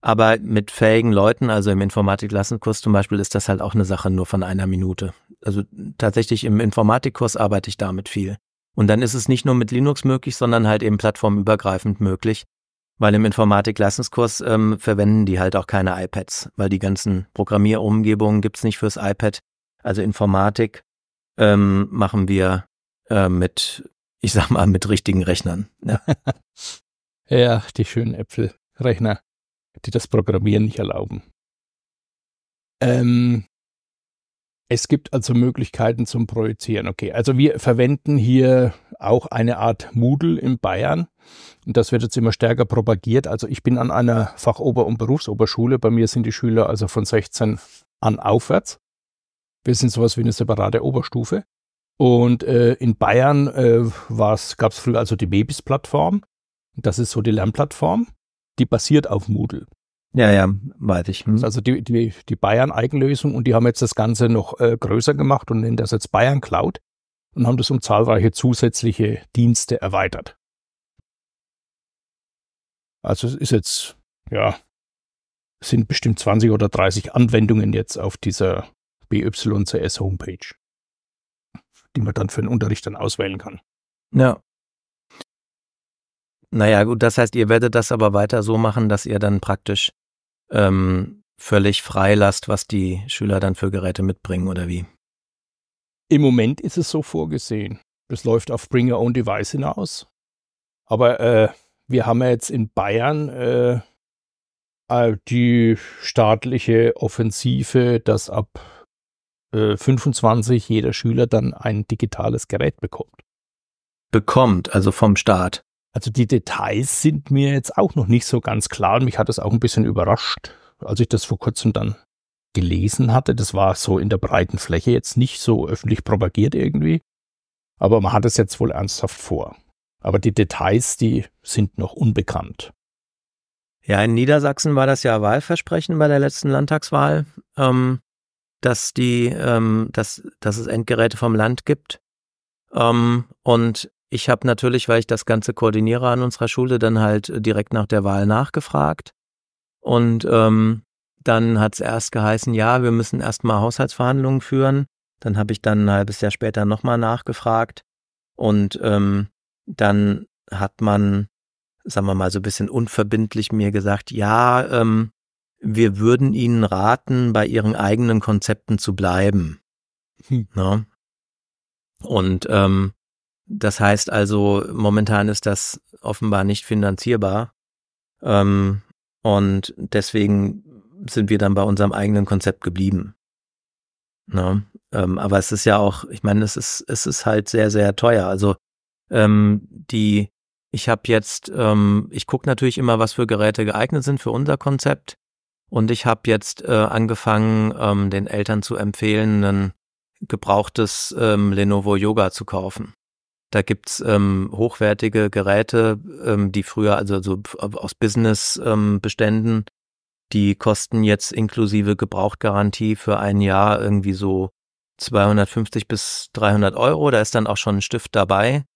Speaker 2: Aber mit fähigen Leuten, also im Informatik-Klassenkurs zum Beispiel, ist das halt auch eine Sache nur von einer Minute. Also tatsächlich im Informatikkurs arbeite ich damit viel. Und dann ist es nicht nur mit Linux möglich, sondern halt eben plattformübergreifend möglich, weil im Informatik-Klassenkurs ähm, verwenden die halt auch keine iPads, weil die ganzen Programmierumgebungen gibt es nicht fürs iPad. Also Informatik ähm, machen wir äh, mit ich sag mal, mit richtigen Rechnern.
Speaker 1: Ja, (laughs) ja die schönen Äpfelrechner, die das Programmieren nicht erlauben. Ähm, es gibt also Möglichkeiten zum Projizieren. Okay, also wir verwenden hier auch eine Art Moodle in Bayern. Und das wird jetzt immer stärker propagiert. Also ich bin an einer Fachober- und Berufsoberschule. Bei mir sind die Schüler also von 16 an aufwärts. Wir sind sowas wie eine separate Oberstufe. Und äh, in Bayern äh, gab es früher also die babys plattform Das ist so die Lernplattform, die basiert auf Moodle.
Speaker 2: Ja, ja, weiß ich.
Speaker 1: Hm. Also die, die, die Bayern-Eigenlösung und die haben jetzt das Ganze noch äh, größer gemacht und nennen das jetzt Bayern Cloud und haben das um zahlreiche zusätzliche Dienste erweitert. Also es ist jetzt, ja, sind bestimmt 20 oder 30 Anwendungen jetzt auf dieser BYCS Homepage die man dann für den Unterricht dann auswählen kann. Ja. Naja, gut, das heißt, ihr werdet das aber
Speaker 2: weiter so machen, dass ihr dann praktisch ähm, völlig frei lasst, was die Schüler dann für Geräte mitbringen oder wie?
Speaker 1: Im Moment ist es so vorgesehen. Das läuft auf Bring Your Own Device hinaus. Aber äh, wir haben ja jetzt in Bayern äh, äh die staatliche Offensive, dass ab 25 äh, jeder Schüler dann ein digitales Gerät bekommt. Bekommt, also vom Staat. Also die Details sind mir jetzt auch noch nicht so ganz klar und mich hat das auch ein bisschen überrascht, als ich das vor kurzem dann gelesen hatte. Das war so in der breiten Fläche jetzt nicht so öffentlich propagiert irgendwie. Aber man hat es jetzt wohl ernsthaft vor. Aber die Details, die sind noch unbekannt.
Speaker 2: Ja, in Niedersachsen war das ja Wahlversprechen bei der letzten Landtagswahl. Ähm, dass die, ähm, dass, dass es Endgeräte vom Land gibt. Ähm, und ich habe natürlich, weil ich das Ganze koordiniere an unserer Schule, dann halt direkt nach der Wahl nachgefragt. Und ähm, dann hat es erst geheißen, ja, wir müssen erstmal Haushaltsverhandlungen führen. Dann habe ich dann ein halbes Jahr später nochmal nachgefragt. Und ähm, dann hat man, sagen wir mal, so ein bisschen unverbindlich mir gesagt, ja, ähm, wir würden ihnen raten, bei ihren eigenen Konzepten zu bleiben. Hm. Ne? Und ähm, das heißt also, momentan ist das offenbar nicht finanzierbar. Ähm, und deswegen sind wir dann bei unserem eigenen Konzept geblieben. Ne? Ähm, aber es ist ja auch, ich meine, es ist, es ist halt sehr, sehr teuer. Also ähm, die, ich habe jetzt, ähm, ich gucke natürlich immer, was für Geräte geeignet sind für unser Konzept. Und ich habe jetzt äh, angefangen, ähm, den Eltern zu empfehlen, ein gebrauchtes ähm, Lenovo Yoga zu kaufen. Da gibt's ähm, hochwertige Geräte, ähm, die früher also so äh, aus Business-Beständen, ähm, die kosten jetzt inklusive Gebrauchtgarantie für ein Jahr irgendwie so 250 bis 300 Euro. Da ist dann auch schon ein Stift dabei.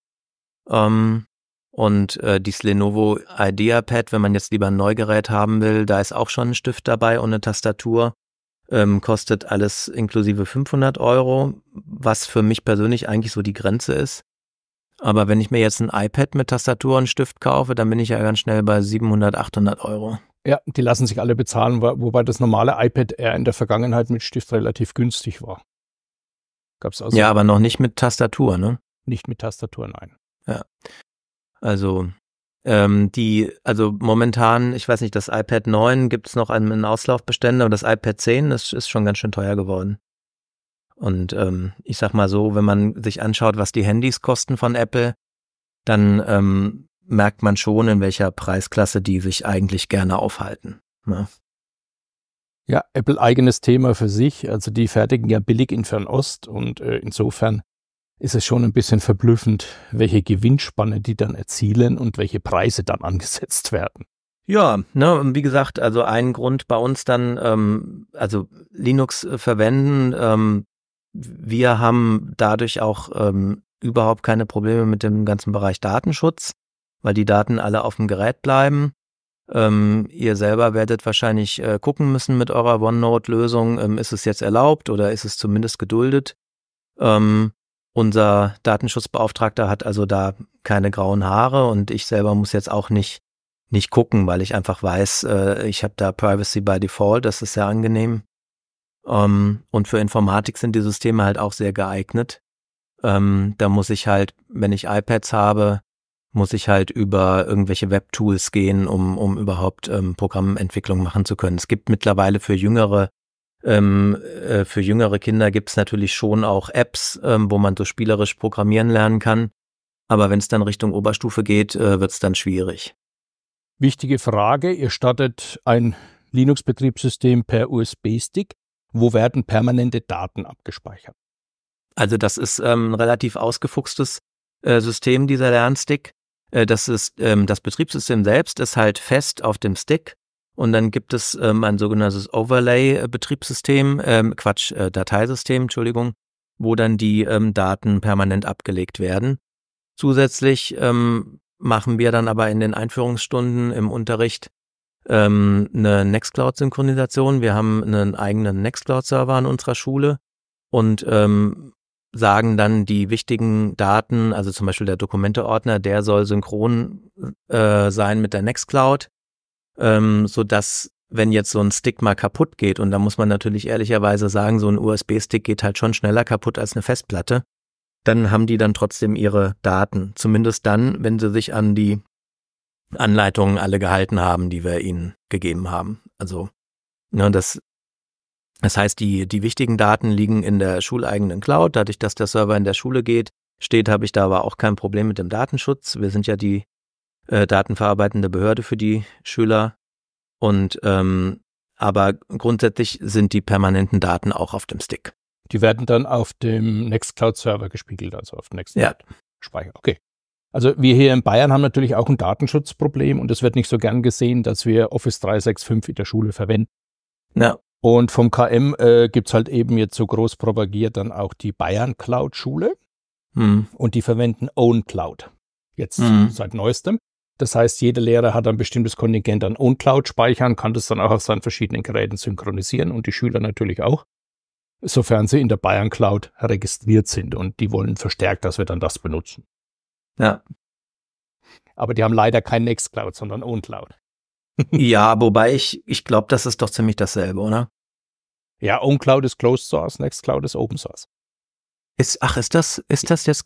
Speaker 2: Ähm, und äh, dieses Lenovo IdeaPad, wenn man jetzt lieber ein Neugerät haben will, da ist auch schon ein Stift dabei und eine Tastatur. Ähm, kostet alles inklusive 500 Euro, was für mich persönlich eigentlich so die Grenze ist. Aber wenn ich mir jetzt ein iPad mit Tastatur und Stift kaufe, dann bin ich ja ganz schnell bei 700, 800
Speaker 1: Euro. Ja, die lassen sich alle bezahlen, wobei das normale iPad eher in der Vergangenheit mit Stift relativ günstig war. Gab's also ja, aber
Speaker 2: noch nicht mit Tastatur, ne?
Speaker 1: Nicht mit Tastatur, nein.
Speaker 2: Ja. Also ähm, die, also momentan, ich weiß nicht, das iPad 9 gibt es noch einen Auslaufbestände und das iPad 10 ist, ist schon ganz schön teuer geworden. Und ähm, ich sag mal so, wenn man sich anschaut, was die Handys kosten von Apple, dann ähm, merkt man schon, in welcher Preisklasse die sich eigentlich gerne aufhalten.
Speaker 1: Ne? Ja, Apple eigenes Thema für sich. Also die fertigen ja billig in Fernost und äh, insofern ist es schon ein bisschen verblüffend, welche Gewinnspanne die dann erzielen und welche Preise dann angesetzt werden.
Speaker 2: Ja, ne, wie gesagt, also ein Grund bei uns dann, ähm, also Linux verwenden. Ähm, wir haben dadurch auch ähm, überhaupt keine Probleme mit dem ganzen Bereich Datenschutz, weil die Daten alle auf dem Gerät bleiben. Ähm, ihr selber werdet wahrscheinlich äh, gucken müssen mit eurer OneNote-Lösung, ähm, ist es jetzt erlaubt oder ist es zumindest geduldet. Ähm, unser Datenschutzbeauftragter hat also da keine grauen Haare und ich selber muss jetzt auch nicht, nicht gucken, weil ich einfach weiß, äh, ich habe da Privacy by Default, das ist sehr angenehm. Ähm, und für Informatik sind die Systeme halt auch sehr geeignet. Ähm, da muss ich halt, wenn ich iPads habe, muss ich halt über irgendwelche Web-Tools gehen, um, um überhaupt ähm, Programmentwicklung machen zu können. Es gibt mittlerweile für jüngere ähm, äh, für jüngere Kinder gibt es natürlich schon auch Apps, ähm, wo man so spielerisch programmieren lernen kann. Aber wenn es dann Richtung Oberstufe geht, äh, wird es dann schwierig.
Speaker 1: Wichtige Frage, ihr startet ein Linux-Betriebssystem per USB-Stick. Wo werden permanente Daten abgespeichert? Also das ist ähm, ein relativ ausgefuchstes
Speaker 2: äh, System, dieser Lernstick. Äh, das, ist, ähm, das Betriebssystem selbst ist halt fest auf dem Stick und dann gibt es ähm, ein sogenanntes Overlay-Betriebssystem, ähm, Quatsch, äh, Dateisystem, Entschuldigung, wo dann die ähm, Daten permanent abgelegt werden. Zusätzlich ähm, machen wir dann aber in den Einführungsstunden im Unterricht ähm, eine Nextcloud-Synchronisation. Wir haben einen eigenen Nextcloud-Server an unserer Schule und ähm, sagen dann die wichtigen Daten, also zum Beispiel der Dokumenteordner, der soll synchron äh, sein mit der Nextcloud ähm, dass wenn jetzt so ein Stick mal kaputt geht, und da muss man natürlich ehrlicherweise sagen, so ein USB-Stick geht halt schon schneller kaputt als eine Festplatte, dann haben die dann trotzdem ihre Daten. Zumindest dann, wenn sie sich an die Anleitungen alle gehalten haben, die wir ihnen gegeben haben. Also, ne, das, das heißt, die, die wichtigen Daten liegen in der schuleigenen Cloud. Dadurch, dass der Server in der Schule geht, steht, habe ich da aber auch kein Problem mit dem Datenschutz. Wir sind ja die äh, datenverarbeitende Behörde für die Schüler. Und ähm, aber grundsätzlich sind die permanenten Daten
Speaker 1: auch auf dem Stick. Die werden dann auf dem Nextcloud-Server gespiegelt, also auf dem Nextcloud-Speicher. Ja. Okay. Also wir hier in Bayern haben natürlich auch ein Datenschutzproblem und es wird nicht so gern gesehen, dass wir Office 365 in der Schule verwenden. Ja. Und vom KM äh, gibt es halt eben jetzt so groß propagiert dann auch die Bayern Cloud Schule. Hm. Und die verwenden Own Cloud. Jetzt hm. seit neuestem. Das heißt, jeder Lehrer hat ein bestimmtes Kontingent an Uncloud-Speichern, kann das dann auch auf seinen verschiedenen Geräten synchronisieren und die Schüler natürlich auch, sofern sie in der Bayern Cloud registriert sind und die wollen verstärkt, dass wir dann das benutzen. Ja. Aber die haben leider kein Nextcloud, sondern OwnCloud.
Speaker 2: (laughs) ja, wobei ich, ich glaube, das ist doch ziemlich dasselbe, oder?
Speaker 1: Ja, OnCloud ist
Speaker 2: Closed Source, Nextcloud ist Open Source. Ist, ach, ist das, ist das jetzt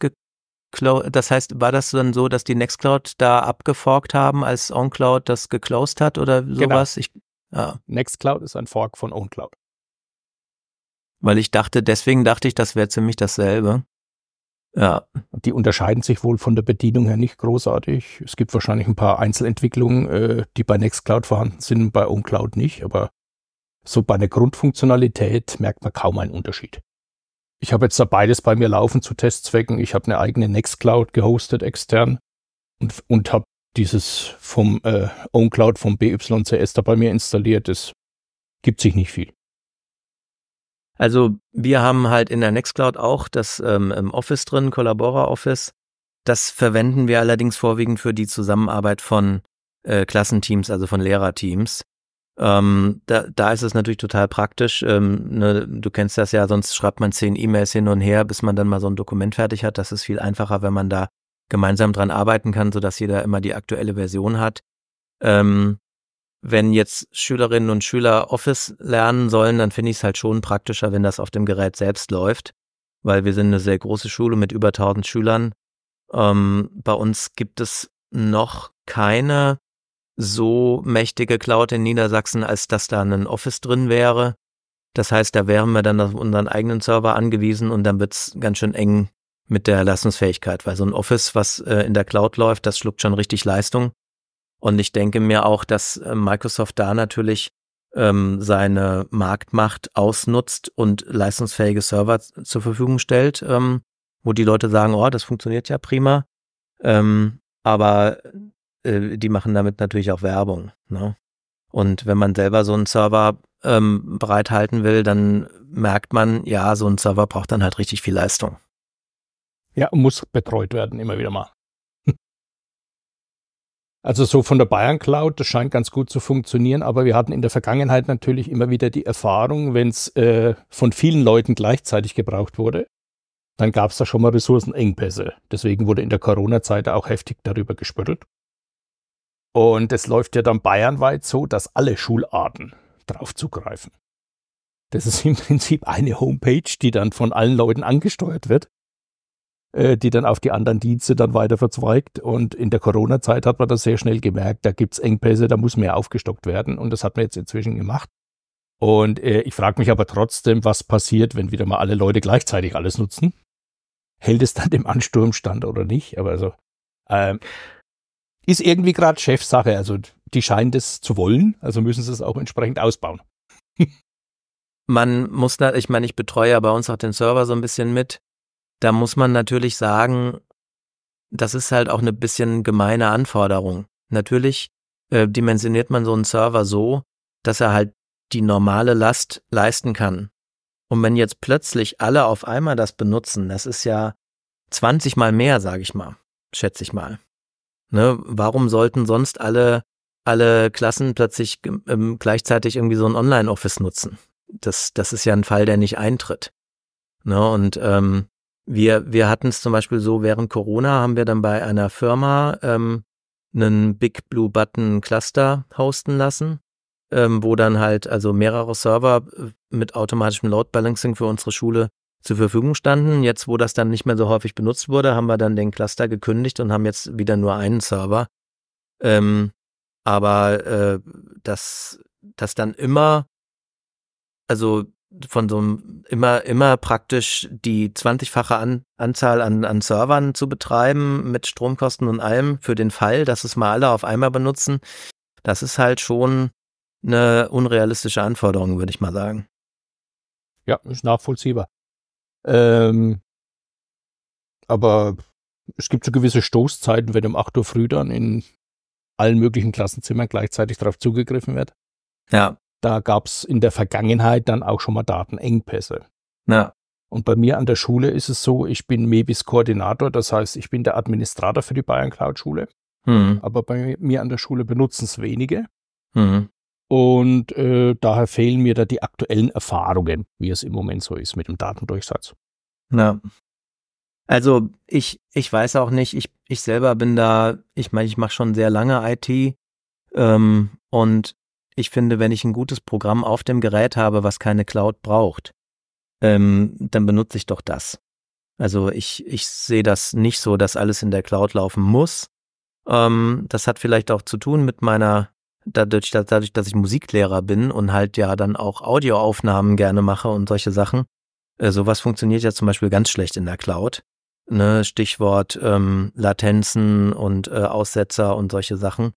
Speaker 2: Cloud, das heißt, war das dann so, dass die Nextcloud da abgeforkt haben, als OnCloud das geclosed
Speaker 1: hat oder genau. sowas? Genau. Ich, ah. Nextcloud ist ein Fork von OnCloud.
Speaker 2: Weil ich dachte, deswegen dachte ich, das wäre ziemlich dasselbe.
Speaker 1: Ja. Die unterscheiden sich wohl von der Bedienung her nicht großartig. Es gibt wahrscheinlich ein paar Einzelentwicklungen, äh, die bei Nextcloud vorhanden sind, bei OnCloud nicht, aber so bei einer Grundfunktionalität merkt man kaum einen Unterschied. Ich habe jetzt da beides bei mir laufen zu Testzwecken. Ich habe eine eigene Nextcloud gehostet extern und, und habe dieses vom äh, OwnCloud vom BYCS da bei mir installiert. Das gibt sich nicht viel.
Speaker 2: Also wir haben halt in der Nextcloud auch das ähm, Office drin, Collabora Office. Das verwenden wir allerdings vorwiegend für die Zusammenarbeit von äh, Klassenteams, also von Lehrerteams. Ähm, da, da ist es natürlich total praktisch. Ähm, ne, du kennst das ja, sonst schreibt man zehn E-Mails hin und her, bis man dann mal so ein Dokument fertig hat. Das ist viel einfacher, wenn man da gemeinsam dran arbeiten kann, sodass jeder immer die aktuelle Version hat. Ähm, wenn jetzt Schülerinnen und Schüler Office lernen sollen, dann finde ich es halt schon praktischer, wenn das auf dem Gerät selbst läuft, weil wir sind eine sehr große Schule mit über 1000 Schülern. Ähm, bei uns gibt es noch keine so mächtige Cloud in Niedersachsen, als dass da ein Office drin wäre. Das heißt, da wären wir dann auf unseren eigenen Server angewiesen und dann wird es ganz schön eng mit der Leistungsfähigkeit, weil so ein Office, was äh, in der Cloud läuft, das schluckt schon richtig Leistung. Und ich denke mir auch, dass äh, Microsoft da natürlich ähm, seine Marktmacht ausnutzt und leistungsfähige Server zur Verfügung stellt, ähm, wo die Leute sagen, oh, das funktioniert ja prima. Ähm, aber äh, die machen damit natürlich auch Werbung. Ne? Und wenn man selber so einen Server ähm, bereithalten will, dann merkt man, ja, so ein Server braucht dann halt richtig viel Leistung.
Speaker 1: Ja, muss betreut werden, immer wieder mal. (laughs) Also so von der Bayern Cloud, das scheint ganz gut zu funktionieren, aber wir hatten in der Vergangenheit natürlich immer wieder die Erfahrung, wenn es äh, von vielen Leuten gleichzeitig gebraucht wurde, dann gab es da schon mal Ressourcenengpässe. Deswegen wurde in der Corona-Zeit auch heftig darüber gespüttelt. Und es läuft ja dann bayernweit so, dass alle Schularten drauf zugreifen. Das ist im Prinzip eine Homepage, die dann von allen Leuten angesteuert wird, äh, die dann auf die anderen Dienste dann weiter verzweigt. Und in der Corona-Zeit hat man das sehr schnell gemerkt, da gibt es Engpässe, da muss mehr aufgestockt werden. Und das hat man jetzt inzwischen gemacht. Und äh, ich frage mich aber trotzdem, was passiert, wenn wieder mal alle Leute gleichzeitig alles nutzen. Hält es dann dem Ansturm stand oder nicht? Aber also. Ähm, ist irgendwie gerade Chefsache. Also die scheinen das zu wollen, also müssen sie es auch entsprechend ausbauen. man muss, ich
Speaker 2: meine, ich betreue ja bei uns auch den Server so ein bisschen mit. Da muss man natürlich sagen, das ist halt auch eine bisschen gemeine Anforderung. Natürlich äh, dimensioniert man so einen Server so, dass er halt die normale Last leisten kann. Und wenn jetzt plötzlich alle auf einmal das benutzen, das ist ja 20 mal mehr, sage ich mal, schätze ich mal. Ne? Warum sollten sonst alle, alle Klassen plötzlich ähm, gleichzeitig irgendwie so ein Online-Office nutzen? Das, das ist ja ein Fall, der nicht eintritt. Ne? Und ähm, wir, wir hatten es zum Beispiel so, während Corona haben wir dann bei einer Firma ähm, einen Big Blue Button Cluster hosten lassen, ähm, wo dann halt also mehrere Server äh, mit automatischem Load Balancing für unsere Schule zur Verfügung standen. Jetzt, wo das dann nicht mehr so häufig benutzt wurde, haben wir dann den Cluster gekündigt und haben jetzt wieder nur einen Server. Ähm, aber äh, dass das dann immer, also von so einem immer, immer praktisch die 20-fache an, Anzahl an, an Servern zu betreiben mit Stromkosten und allem für den Fall, dass es mal alle auf einmal benutzen, das ist halt schon eine unrealistische Anforderung, würde ich mal sagen. Ja,
Speaker 1: ist nachvollziehbar. Ähm, aber es gibt so gewisse Stoßzeiten, wenn um 8 Uhr früh dann in allen möglichen Klassenzimmern gleichzeitig darauf zugegriffen wird. Ja. Da gab es in der Vergangenheit dann auch schon mal Datenengpässe. Ja. Und bei mir an der Schule ist es so, ich bin MEBIS-Koordinator, das heißt, ich bin der Administrator für die Bayern Cloud Schule. Mhm. Aber bei mir an der Schule benutzen es wenige. Mhm. Und äh, daher fehlen mir da die aktuellen Erfahrungen, wie es im Moment so ist mit dem Datendurchsatz. Na, Also ich, ich weiß auch
Speaker 2: nicht, ich, ich selber bin da, ich meine, ich mache schon sehr lange IT ähm, und ich finde, wenn ich ein gutes Programm auf dem Gerät habe, was keine Cloud braucht, ähm, dann benutze ich doch das. Also ich, ich sehe das nicht so, dass alles in der Cloud laufen muss. Ähm, das hat vielleicht auch zu tun mit meiner dadurch, dass, dadurch, dass ich Musiklehrer bin und halt ja dann auch Audioaufnahmen gerne mache und solche Sachen, äh, sowas funktioniert ja zum Beispiel ganz schlecht in der Cloud. Ne? Stichwort ähm, Latenzen und äh, Aussetzer und solche Sachen.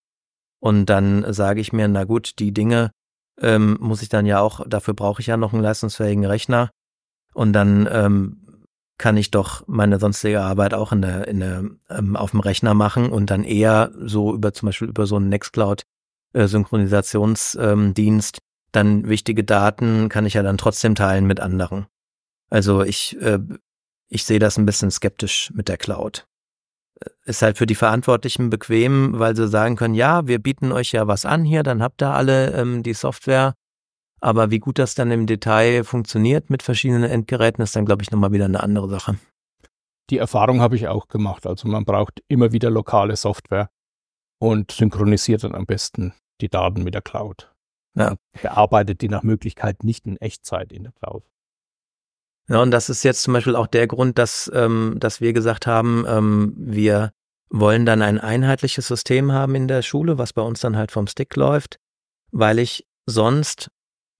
Speaker 2: Und dann sage ich mir, na gut, die Dinge ähm, muss ich dann ja auch, dafür brauche ich ja noch einen leistungsfähigen Rechner. Und dann ähm, kann ich doch meine sonstige Arbeit auch in der, in der, ähm, auf dem Rechner machen und dann eher so über zum Beispiel über so einen Nextcloud äh, Synchronisationsdienst, ähm, dann wichtige Daten kann ich ja dann trotzdem teilen mit anderen. Also ich, äh, ich sehe das ein bisschen skeptisch mit der Cloud. Äh, ist halt für die Verantwortlichen bequem, weil sie sagen können, ja, wir bieten euch ja was an hier, dann habt ihr alle ähm, die Software. Aber wie gut das dann im Detail funktioniert mit
Speaker 1: verschiedenen Endgeräten, ist dann, glaube ich, nochmal wieder eine andere Sache. Die Erfahrung habe ich auch gemacht. Also man braucht immer wieder lokale Software und synchronisiert dann am besten die Daten mit der Cloud. Ja. Bearbeitet die nach Möglichkeit nicht in Echtzeit in der Cloud.
Speaker 2: Ja, und das ist jetzt zum Beispiel auch der Grund, dass, ähm, dass wir gesagt haben, ähm, wir wollen dann ein einheitliches System haben in der Schule, was bei uns dann halt vom Stick läuft, weil ich sonst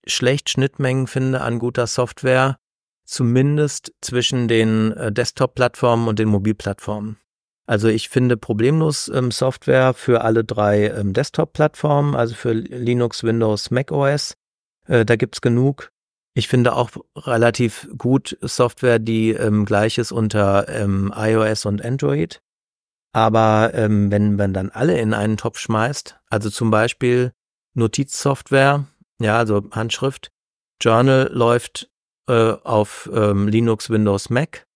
Speaker 2: schlecht Schnittmengen finde an guter Software, zumindest zwischen den äh, Desktop-Plattformen und den Mobilplattformen. Also ich finde problemlos ähm, Software für alle drei ähm, Desktop-Plattformen, also für Linux, Windows, Mac OS. Äh, da gibt's genug. Ich finde auch relativ gut Software, die ähm, gleich ist unter ähm, iOS und Android. Aber ähm, wenn man dann alle in einen Topf schmeißt, also zum Beispiel Notizsoftware, ja, also Handschrift, Journal läuft äh, auf ähm, Linux, Windows, Mac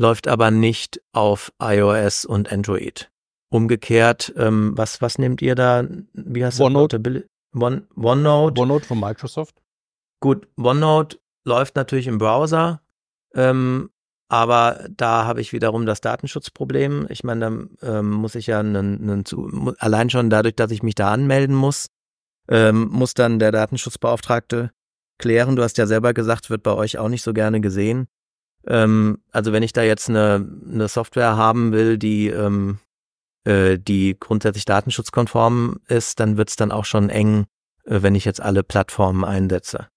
Speaker 2: läuft aber nicht auf iOS und Android. Umgekehrt, ähm, was, was nehmt ihr da? Wie heißt OneNote. One, OneNote. OneNote von Microsoft. Gut, OneNote läuft natürlich im Browser, ähm, aber da habe ich wiederum das Datenschutzproblem. Ich meine, da ähm, muss ich ja einen, einen zu, allein schon dadurch, dass ich mich da anmelden muss, ähm, muss dann der Datenschutzbeauftragte klären. Du hast ja selber gesagt, wird bei euch auch nicht so gerne gesehen. Ähm, also wenn ich da jetzt eine, eine Software haben will, die, ähm, äh, die grundsätzlich datenschutzkonform ist, dann wird es dann auch schon eng, äh, wenn ich jetzt alle Plattformen einsetze.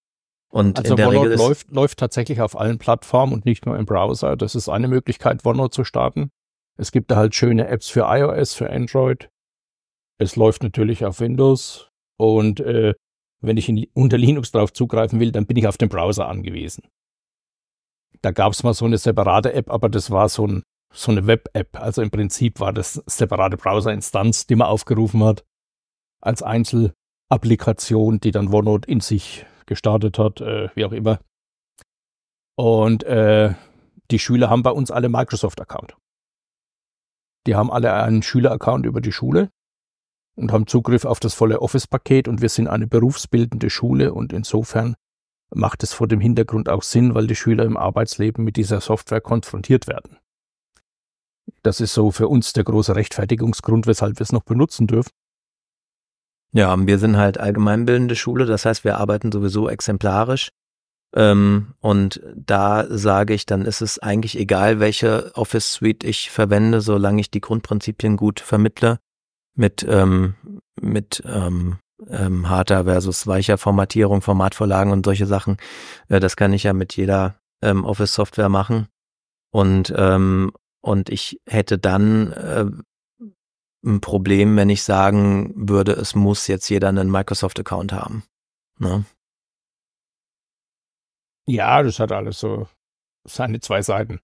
Speaker 2: Und also der OneNote ist, läuft,
Speaker 1: läuft tatsächlich auf allen Plattformen und nicht nur im Browser. Das ist eine Möglichkeit, OneNote zu starten. Es gibt da halt schöne Apps für iOS, für Android. Es läuft natürlich auf Windows. Und äh, wenn ich in, unter Linux drauf zugreifen will, dann bin ich auf den Browser angewiesen. Da gab es mal so eine separate App, aber das war so, ein, so eine Web-App. Also im Prinzip war das separate Browser-Instanz, die man aufgerufen hat, als Einzelapplikation, die dann OneNote in sich gestartet hat, äh, wie auch immer. Und äh, die Schüler haben bei uns alle Microsoft-Account. Die haben alle einen Schüler-Account über die Schule und haben Zugriff auf das volle Office-Paket und wir sind eine berufsbildende Schule und insofern macht es vor dem Hintergrund auch Sinn, weil die Schüler im Arbeitsleben mit dieser Software konfrontiert werden. Das ist so für uns der große Rechtfertigungsgrund, weshalb wir es noch benutzen dürfen.
Speaker 2: Ja, wir sind halt allgemeinbildende Schule, das heißt, wir arbeiten sowieso exemplarisch. Ähm, und da sage ich, dann ist es eigentlich egal, welche Office Suite ich verwende, solange ich die Grundprinzipien gut vermittle mit, ähm, mit ähm, ähm, harter versus weicher Formatierung, Formatvorlagen und solche Sachen. Äh, das kann ich ja mit jeder ähm, Office-Software machen. Und, ähm, und ich hätte dann äh, ein Problem, wenn ich sagen würde, es muss jetzt jeder einen Microsoft-Account haben. Ne?
Speaker 1: Ja, das hat alles so seine zwei Seiten.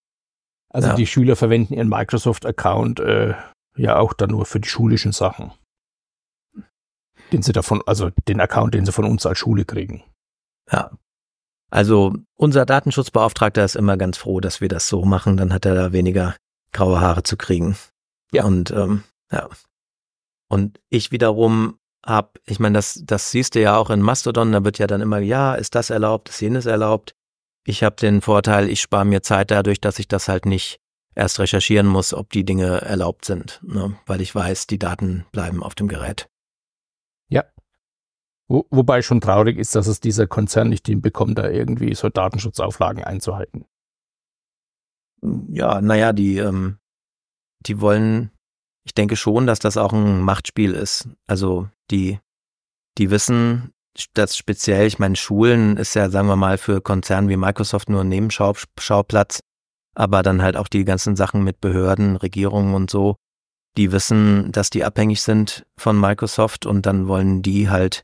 Speaker 1: Also ja. die Schüler verwenden ihren Microsoft-Account äh, ja auch dann nur für die schulischen Sachen den sie davon, also den Account, den sie von uns als Schule kriegen. Ja. Also unser
Speaker 2: Datenschutzbeauftragter ist immer ganz froh, dass wir das so machen, dann hat er da weniger graue Haare zu kriegen. Ja. Und ähm, ja. Und ich wiederum habe, ich meine, das, das siehst du ja auch in Mastodon, da wird ja dann immer, ja, ist das erlaubt, ist jenes erlaubt. Ich habe den Vorteil, ich spare mir Zeit dadurch, dass ich das halt nicht erst recherchieren muss, ob die Dinge erlaubt sind, ne? weil ich weiß, die Daten bleiben auf dem Gerät
Speaker 1: wobei schon traurig ist, dass es dieser Konzern nicht hinbekommt, da irgendwie so Datenschutzauflagen einzuhalten. Ja, naja, die, ähm, die
Speaker 2: wollen, ich denke schon, dass das auch ein Machtspiel ist. Also die, die wissen, dass speziell, ich meine, Schulen ist ja, sagen wir mal, für Konzernen wie Microsoft nur ein Nebenschauplatz, aber dann halt auch die ganzen Sachen mit Behörden, Regierungen und so, die wissen, dass die abhängig sind von Microsoft und dann wollen die halt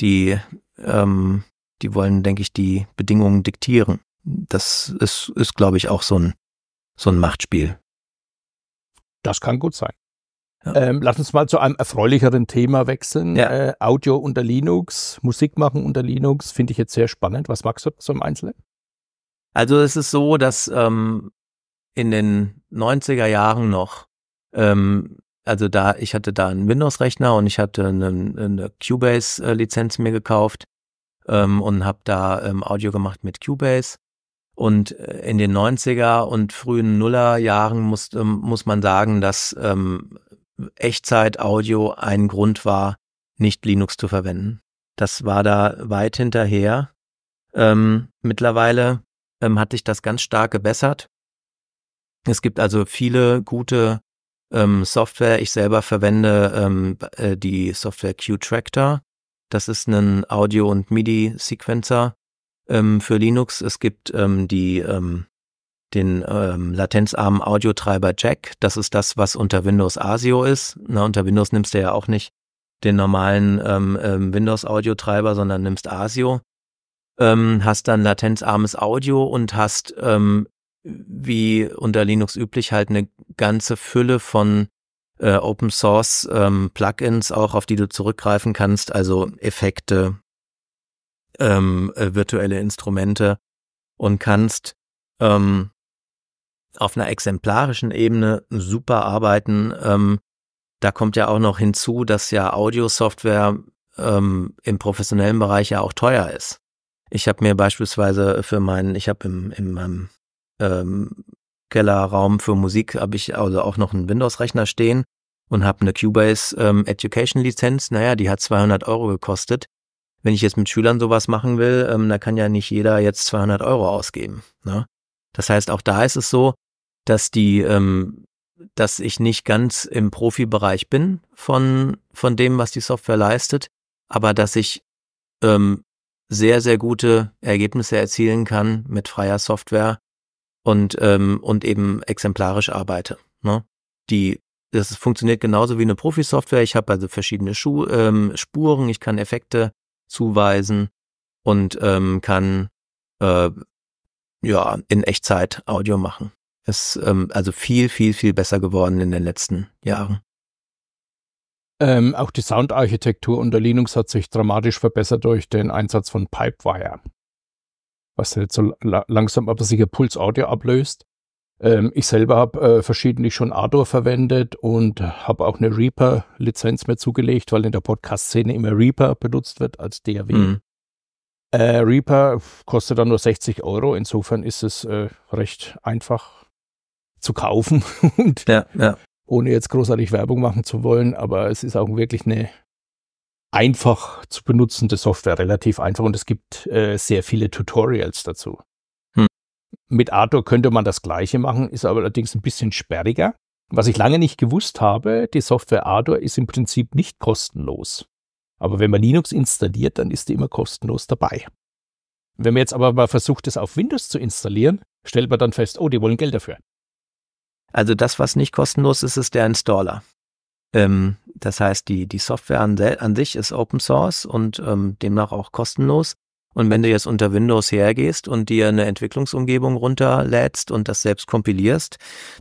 Speaker 2: die, ähm, die wollen, denke ich, die Bedingungen diktieren. Das ist, ist glaube ich, auch so ein, so ein Machtspiel.
Speaker 1: Das kann gut sein. Ja. Ähm, lass uns mal zu einem erfreulicheren Thema wechseln. Ja. Äh, Audio unter Linux, Musik machen unter Linux, finde ich jetzt sehr spannend. Was magst du so im Einzelnen?
Speaker 2: Also es ist so, dass ähm, in den 90er Jahren noch ähm, also da, ich hatte da einen Windows-Rechner und ich hatte eine, eine Cubase-Lizenz äh, mir gekauft ähm, und habe da ähm, Audio gemacht mit Cubase. Und äh, in den 90er und frühen Nullerjahren muss, ähm, muss man sagen, dass ähm, Echtzeit-Audio ein Grund war, nicht Linux zu verwenden. Das war da weit hinterher. Ähm, mittlerweile ähm, hat sich das ganz stark gebessert. Es gibt also viele gute ähm, Software. Ich selber verwende ähm, äh, die Software Q-Tractor. Das ist ein Audio- und MIDI-Sequencer ähm, für Linux. Es gibt ähm, die, ähm, den ähm, latenzarmen Audiotreiber Jack. Das ist das, was unter Windows ASIO ist. Na, unter Windows nimmst du ja auch nicht den normalen Windows-Audiotreiber, sondern nimmst ASIO. hast dann latenzarmes Audio und hast wie unter Linux üblich halt eine ganze Fülle von äh, Open Source ähm, Plugins auch, auf die du zurückgreifen kannst, also Effekte, ähm, äh, virtuelle Instrumente und kannst ähm, auf einer exemplarischen Ebene super arbeiten. Ähm, da kommt ja auch noch hinzu, dass ja Audio-Software ähm, im professionellen Bereich ja auch teuer ist. Ich habe mir beispielsweise für meinen, ich habe im, in meinem ähm, Kellerraum für Musik habe ich also auch noch einen Windows-Rechner stehen und habe eine Cubase ähm, Education-Lizenz. Naja, die hat 200 Euro gekostet. Wenn ich jetzt mit Schülern sowas machen will, ähm, da kann ja nicht jeder jetzt 200 Euro ausgeben. Ne? Das heißt, auch da ist es so, dass die, ähm, dass ich nicht ganz im Profibereich bin von, von dem, was die Software leistet, aber dass ich ähm, sehr, sehr gute Ergebnisse erzielen kann mit freier Software und, ähm, und eben exemplarisch arbeite. Ne? Die, das funktioniert genauso wie eine Profi-Software. Ich habe also verschiedene Schu ähm, Spuren, ich kann Effekte zuweisen und ähm, kann äh, ja in Echtzeit Audio machen. Ist ähm, also viel, viel, viel besser geworden in den letzten
Speaker 1: Jahren. Ähm, auch die Soundarchitektur unter Linux hat sich dramatisch verbessert durch den Einsatz von Pipewire was nicht so langsam aber sicher Puls Audio ablöst. Ähm, ich selber habe äh, verschiedentlich schon Ardor verwendet und habe auch eine Reaper-Lizenz mir zugelegt, weil in der Podcast-Szene immer Reaper benutzt wird als DAW. Mhm. Äh, Reaper kostet dann nur 60 Euro, insofern ist es äh, recht einfach zu kaufen (laughs) und ja, ja. ohne jetzt großartig Werbung machen zu wollen, aber es ist auch wirklich eine einfach zu benutzende Software, relativ einfach und es gibt äh, sehr viele Tutorials dazu. Hm. Mit Arthur könnte man das gleiche machen, ist aber allerdings ein bisschen sperriger. Was ich lange nicht gewusst habe, die Software Ardor ist im Prinzip nicht kostenlos. Aber wenn man Linux installiert, dann ist die immer kostenlos dabei. Wenn man jetzt aber mal versucht, es auf Windows zu installieren, stellt man dann fest, oh, die wollen Geld dafür. Also das, was nicht kostenlos ist, ist
Speaker 2: der Installer. Ähm, das heißt, die, die Software an, an sich ist Open Source und ähm, demnach auch kostenlos. Und wenn du jetzt unter Windows hergehst und dir eine Entwicklungsumgebung runterlädst und das selbst kompilierst,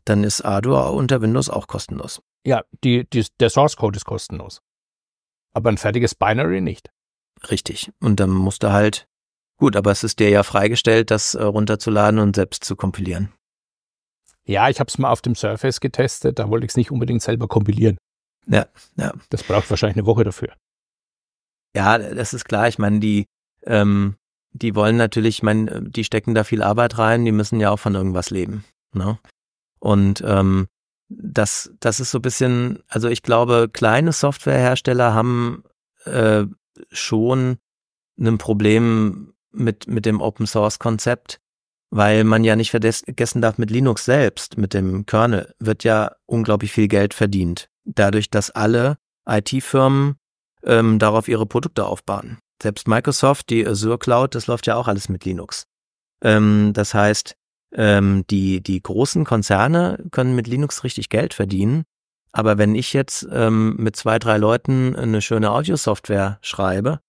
Speaker 2: dann ist Ardua unter Windows auch kostenlos.
Speaker 1: Ja, die, die, der Source Code ist kostenlos. Aber ein fertiges Binary nicht.
Speaker 2: Richtig. Und dann musst du halt, gut, aber es ist dir ja freigestellt, das äh, runterzuladen und selbst zu kompilieren.
Speaker 1: Ja, ich habe es mal auf dem Surface getestet, da wollte ich es nicht unbedingt selber kompilieren. Ja, ja. Das braucht wahrscheinlich eine Woche dafür. Ja,
Speaker 2: das ist klar. Ich meine, die, ähm, die wollen natürlich, ich meine, die stecken da viel Arbeit rein, die müssen ja auch von irgendwas leben. Ne? Und ähm, das, das ist so ein bisschen, also ich glaube, kleine Softwarehersteller haben äh, schon ein Problem mit, mit dem Open Source Konzept, weil man ja nicht vergessen darf, mit Linux selbst, mit dem Kernel, wird ja unglaublich viel Geld verdient. Dadurch, dass alle IT-Firmen ähm, darauf ihre Produkte aufbauen. Selbst Microsoft, die Azure Cloud, das läuft ja auch alles mit Linux. Ähm, das heißt, ähm, die, die großen Konzerne können mit Linux richtig Geld verdienen. Aber wenn ich jetzt ähm, mit zwei, drei Leuten eine schöne Audio-Software schreibe,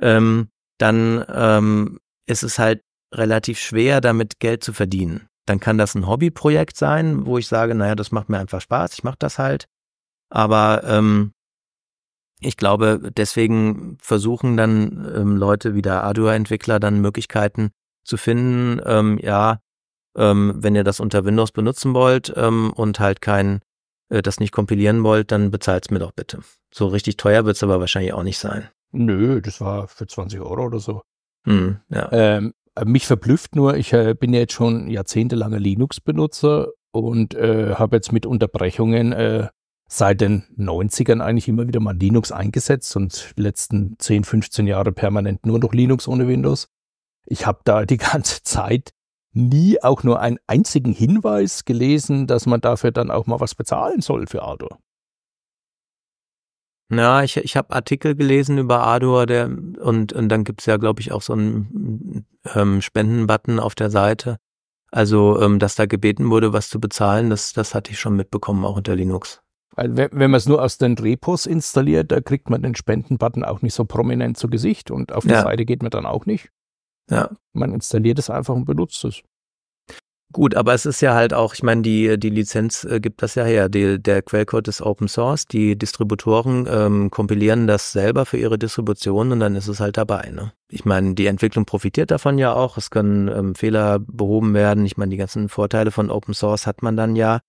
Speaker 2: ähm, dann ähm, ist es halt relativ schwer, damit Geld zu verdienen. Dann kann das ein Hobbyprojekt sein, wo ich sage, naja, das macht mir einfach Spaß, ich mache das halt. Aber ähm, ich glaube, deswegen versuchen dann ähm, Leute wie der Adua-Entwickler dann Möglichkeiten zu finden, ähm, ja, ähm, wenn ihr das unter Windows benutzen wollt ähm, und halt kein, äh, das nicht kompilieren wollt, dann bezahlt es mir doch bitte. So richtig teuer wird es aber wahrscheinlich auch nicht sein.
Speaker 1: Nö, das war für 20 Euro oder so. Hm, ja. Ähm, äh, mich verblüfft nur, ich äh, bin ja jetzt schon jahrzehntelanger Linux-Benutzer und äh, habe jetzt mit Unterbrechungen äh, seit den 90ern eigentlich immer wieder mal Linux eingesetzt und die letzten 10, 15 Jahre permanent nur noch Linux ohne Windows. Ich habe da die (laughs) ganze Zeit nie auch nur einen einzigen Hinweis gelesen, dass man dafür dann auch mal was bezahlen soll für Ardour.
Speaker 2: Ja, ich, ich habe Artikel gelesen über Ador, der und, und dann es ja, glaube ich, auch so einen ähm, Spendenbutton auf der Seite. Also, ähm, dass da gebeten wurde, was zu bezahlen, das, das hatte ich schon mitbekommen, auch unter Linux.
Speaker 1: Weil wenn, wenn man es nur aus den Repos installiert, da kriegt man den Spendenbutton auch nicht so prominent zu Gesicht und auf die ja. Seite geht man dann auch nicht. Ja. Man installiert es einfach und benutzt es.
Speaker 2: Gut, aber es ist ja halt auch, ich meine, die, die Lizenz äh, gibt das ja her. Die, der Quellcode ist Open Source, die Distributoren ähm, kompilieren das selber für ihre Distribution und dann ist es halt dabei. Ne? Ich meine, die Entwicklung profitiert davon ja auch, es können ähm, Fehler behoben werden. Ich meine, die ganzen Vorteile von Open Source hat man dann ja.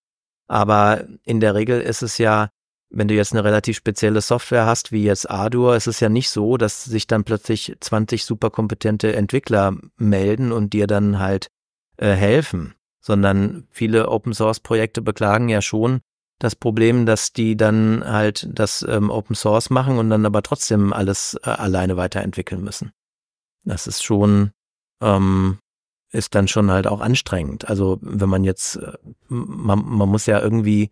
Speaker 2: Aber in der Regel ist es ja, wenn du jetzt eine relativ spezielle Software hast, wie jetzt Ardour, ist es ja nicht so, dass sich dann plötzlich 20 superkompetente Entwickler melden und dir dann halt äh, helfen, sondern viele Open-Source-Projekte beklagen ja schon das Problem, dass die dann halt das ähm, Open-Source machen und dann aber trotzdem alles äh, alleine weiterentwickeln müssen. Das ist schon, ähm, ist dann schon halt auch anstrengend. Also wenn man jetzt, äh, man, man muss ja irgendwie